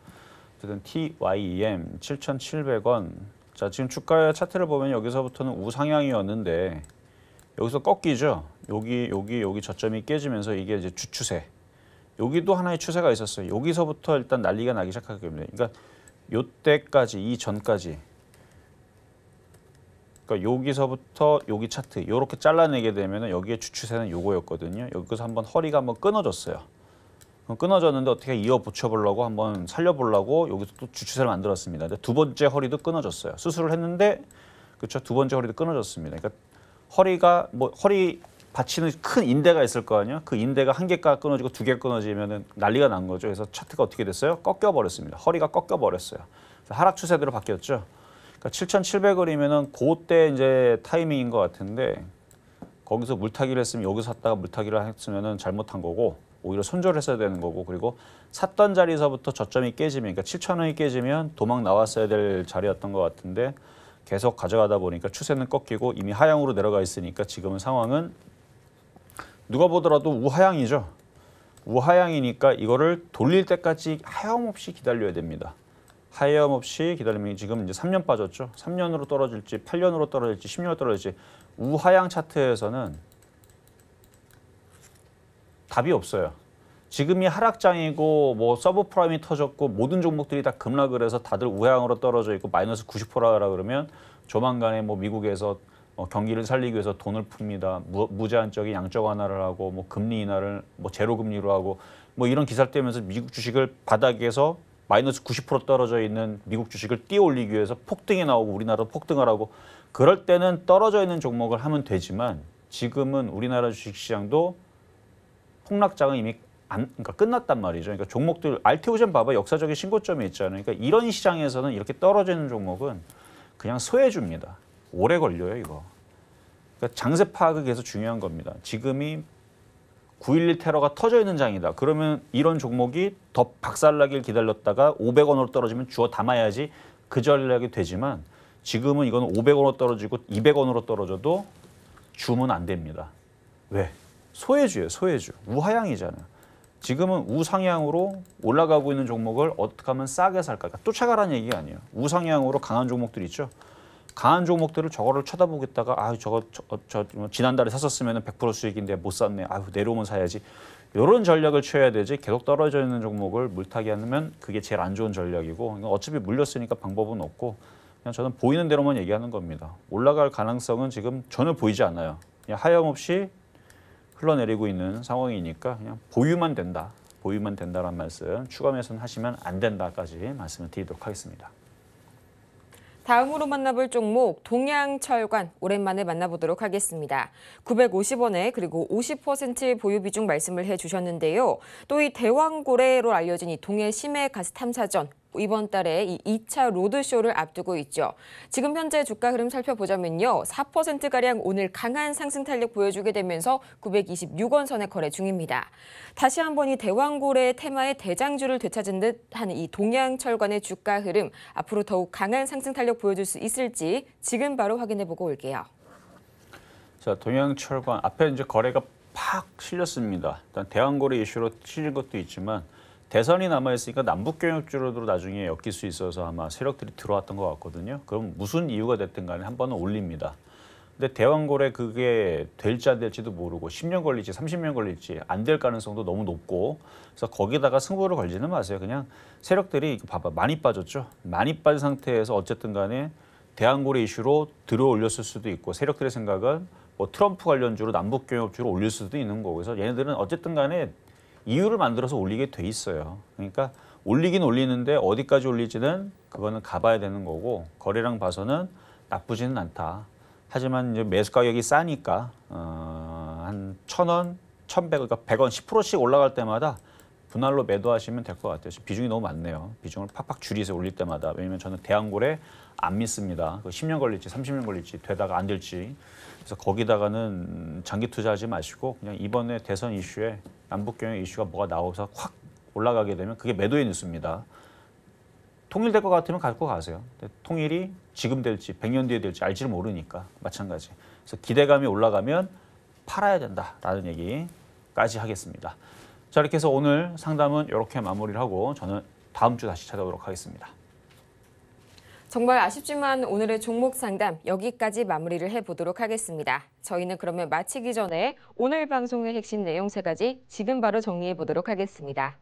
어쨌든 TYEM 7,700원. 자, 지금 주가 차트를 보면 여기서부터는 우상향이었는데 여기서 꺾이죠. 여기 여기 여기 저점이 깨지면서 이게 이제 주추세. 여기도 하나의 추세가 있었어요. 여기서부터 일단 난리가 나기 시작하게 됩니다. 그러니까 요때까지 이 전까지 그러니까 여기서부터 여기 차트 이렇게 잘라내게 되면 여기에 주추세는 요거였거든요. 여기서 한번 허리가 한번 끊어졌어요. 어, 끊어졌는데 어떻게 이어 붙여보려고 한번 살려보려고 여기서 또 주치사를 만들었습니다. 근데 두 번째 허리도 끊어졌어요. 수술을 했는데 그렇죠. 두 번째 허리도 끊어졌습니다. 그러니까 허리가 뭐 허리 받치는 큰 인대가 있을 거 아니에요. 그 인대가 한 개가 끊어지고 두 개 끊어지면은 난리가 난 거죠. 그래서 차트가 어떻게 됐어요? 꺾여 버렸습니다. 허리가 꺾여 버렸어요. 하락 추세대로 바뀌었죠. 그러니까 7,700원이면은 그때 이제 타이밍인 것 같은데 거기서 물타기를 했으면 여기서 샀다가 물타기를 했으면은 잘못한 거고 오히려 손절 했어야 되는 거고 그리고 샀던 자리에서부터 저점이 깨지면 그러니까 7천 원이 깨지면 도망 나왔어야 될 자리였던 것 같은데 계속 가져가다 보니까 추세는 꺾이고 이미 하향으로 내려가 있으니까 지금은 상황은 누가 보더라도 우하향이죠. 우하향이니까 이거를 돌릴 때까지 하염없이 기다려야 됩니다. 하염없이 기다리면 지금 이제 3년 빠졌죠. 3년으로 떨어질지 8년으로 떨어질지 10년으로 떨어질지 우하향 차트에서는 답이 없어요. 지금이 하락장이고 뭐 서브프라임이 터졌고 모든 종목들이 다 급락을 해서 다들 우향으로 떨어져 있고 마이너스 90%라 그러면 조만간에 뭐 미국에서 어, 경기를 살리기 위해서 돈을 풉니다. 무, 제한적인 양적 완화를 하고 뭐 금리 인하를 뭐 제로 금리로 하고 뭐 이런 기사를 떼면서 미국 주식을 바닥에서 마이너스 90% 떨어져 있는 미국 주식을 띄어 올리기 위해서 폭등이 나오고 우리나라도 폭등을하고 그럴 때는 떨어져 있는 종목을 하면 되지만 지금은 우리나라 주식 시장도 폭락장은 이미 안, 그러니까 끝났단 말이죠. 그러니까 종목들 알테오젠 봐봐 역사적인 신고점이 있잖아요. 그러니까 이런 시장에서는 이렇게 떨어지는 종목은 그냥 소외줍니다. 오래 걸려요 이거. 그러니까 장세 파악에서 중요한 겁니다. 지금이 9.11 테러가 터져 있는 장이다. 그러면 이런 종목이 더 박살나길 기다렸다가 500원으로 떨어지면 주워 담아야지 그 전략이 되지만 지금은 이건 500원으로 떨어지고 200원으로 떨어져도 주문 안 됩니다. 왜? 소외주예요. 소외주. 우하향이잖아요. 지금은 우상향으로 올라가고 있는 종목을 어떻게 하면 싸게 살까? 그러니까 쫓아가라는 얘기가 아니에요. 우상향으로 강한 종목들 있죠. 강한 종목들을 저거를 쳐다보겠다가 아 저거 저, 어, 저 뭐 지난달에 샀었으면 100% 수익인데 못 샀네. 아유 내려오면 사야지. 이런 전략을 취해야 되지 계속 떨어져 있는 종목을 물타기 하면 그게 제일 안 좋은 전략이고 그러니까 어차피 물렸으니까 방법은 없고 그냥 저는 보이는 대로만 얘기하는 겁니다. 올라갈 가능성은 지금 전혀 보이지 않아요. 그냥 하염없이 흘러내리고 있는 상황이니까 그냥 보유만 된다. 보유만 된다라는 말씀, 추가 매수 하시면 안 된다까지 말씀을 드리도록 하겠습니다. 다음으로 만나볼 종목 동양철관 오랜만에 만나보도록 하겠습니다. 950원에 그리고 50% 보유 비중 말씀을 해주셨는데요. 또 이 대왕고래로 알려진 이 동해 심해 가스 탐사전 이번 달에 2차 로드쇼를 앞두고 있죠. 지금 현재 주가 흐름 살펴보자면요. 4%가량 오늘 강한 상승 탄력 보여주게 되면서 926원 선에 거래 중입니다. 다시 한번 이 대왕고래 테마의 대장주를 되찾은 듯한 이 동양철관의 주가 흐름 앞으로 더욱 강한 상승 탄력 보여줄 수 있을지 지금 바로 확인해보고 올게요. 자, 동양철관 앞에 이제 거래가 팍 실렸습니다. 일단 대왕고래 이슈로 실린 것도 있지만 대선이 남아있으니까 남북경협주로 나중에 엮일 수 있어서 아마 세력들이 들어왔던 것 같거든요. 그럼 무슨 이유가 됐든 간에 한 번은 올립니다. 근데 대왕골에 그게 될지 안 될지도 모르고 10년 걸릴지 30년 걸릴지 안 될 가능성도 너무 높고 그래서 거기다가 승부를 걸지는 마세요. 그냥 세력들이 봐봐 많이 빠졌죠. 많이 빠진 상태에서 어쨌든 간에 대왕골의 이슈로 들어올렸을 수도 있고 세력들의 생각은 뭐 트럼프 관련주로 남북경협주로 올릴 수도 있는 거고 그래서 얘네들은 어쨌든 간에 이유를 만들어서 올리게 돼 있어요. 그러니까 올리긴 올리는데 어디까지 올리지는 그거는 가봐야 되는 거고 거래량 봐서는 나쁘지는 않다. 하지만 이제 매수 가격이 싸니까 어, 한천 원, 천백 그러니까 백 원, 십프씩 올라갈 때마다 분할로 매도하시면 될 것 같아요. 비중이 너무 많네요. 비중을 팍팍 줄이세요. 올릴 때마다. 왜냐면 저는 대한골에 안 믿습니다. 10년 그 걸릴지 30년 걸릴지 되다가 안 될지 그래서 거기다가는 장기 투자하지 마시고 그냥 이번에 대선 이슈에 남북 경영 이슈가 뭐가 나와서 확 올라가게 되면 그게 매도의 뉴스입니다. 통일될 것 같으면 갖고 가세요. 통일이 지금 될지 100년 뒤에 될지 알지를 모르니까 마찬가지. 그래서 기대감이 올라가면 팔아야 된다라는 얘기까지 하겠습니다. 자 이렇게 해서 오늘 상담은 이렇게 마무리를 하고 저는 다음 주 다시 찾아오도록 하겠습니다. 정말 아쉽지만 오늘의 종목 상담 여기까지 마무리를 해보도록 하겠습니다. 저희는 그러면 마치기 전에 오늘 방송의 핵심 내용 세 가지 지금 바로 정리해 보도록 하겠습니다.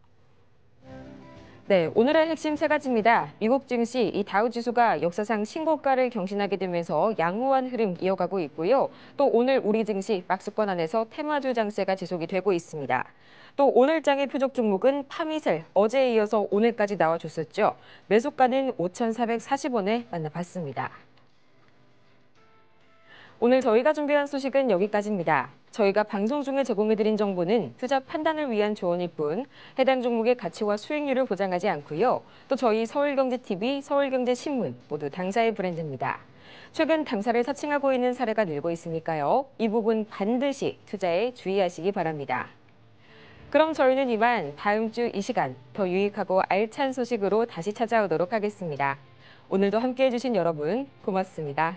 네, 오늘의 핵심 세 가지입니다. 미국 증시 이 다우 지수가 역사상 신고가를 경신하게 되면서 양호한 흐름 이어가고 있고요. 또 오늘 우리 증시 박스권 안에서 테마주 장세가 지속이 되고 있습니다. 또 오늘 장의 표적 종목은 파미셀 어제에 이어서 오늘까지 나와줬었죠. 매수가는 5,440원에 만나봤습니다. 오늘 저희가 준비한 소식은 여기까지입니다. 저희가 방송 중에 제공해드린 정보는 투자 판단을 위한 조언일 뿐 해당 종목의 가치와 수익률을 보장하지 않고요. 또 저희 서울경제TV, 서울경제신문 모두 당사의 브랜드입니다. 최근 당사를 사칭하고 있는 사례가 늘고 있으니까요. 이 부분 반드시 투자에 주의하시기 바랍니다. 그럼 저희는 이만 다음 주 이 시간 더 유익하고 알찬 소식으로 다시 찾아오도록 하겠습니다. 오늘도 함께해 주신 여러분 고맙습니다.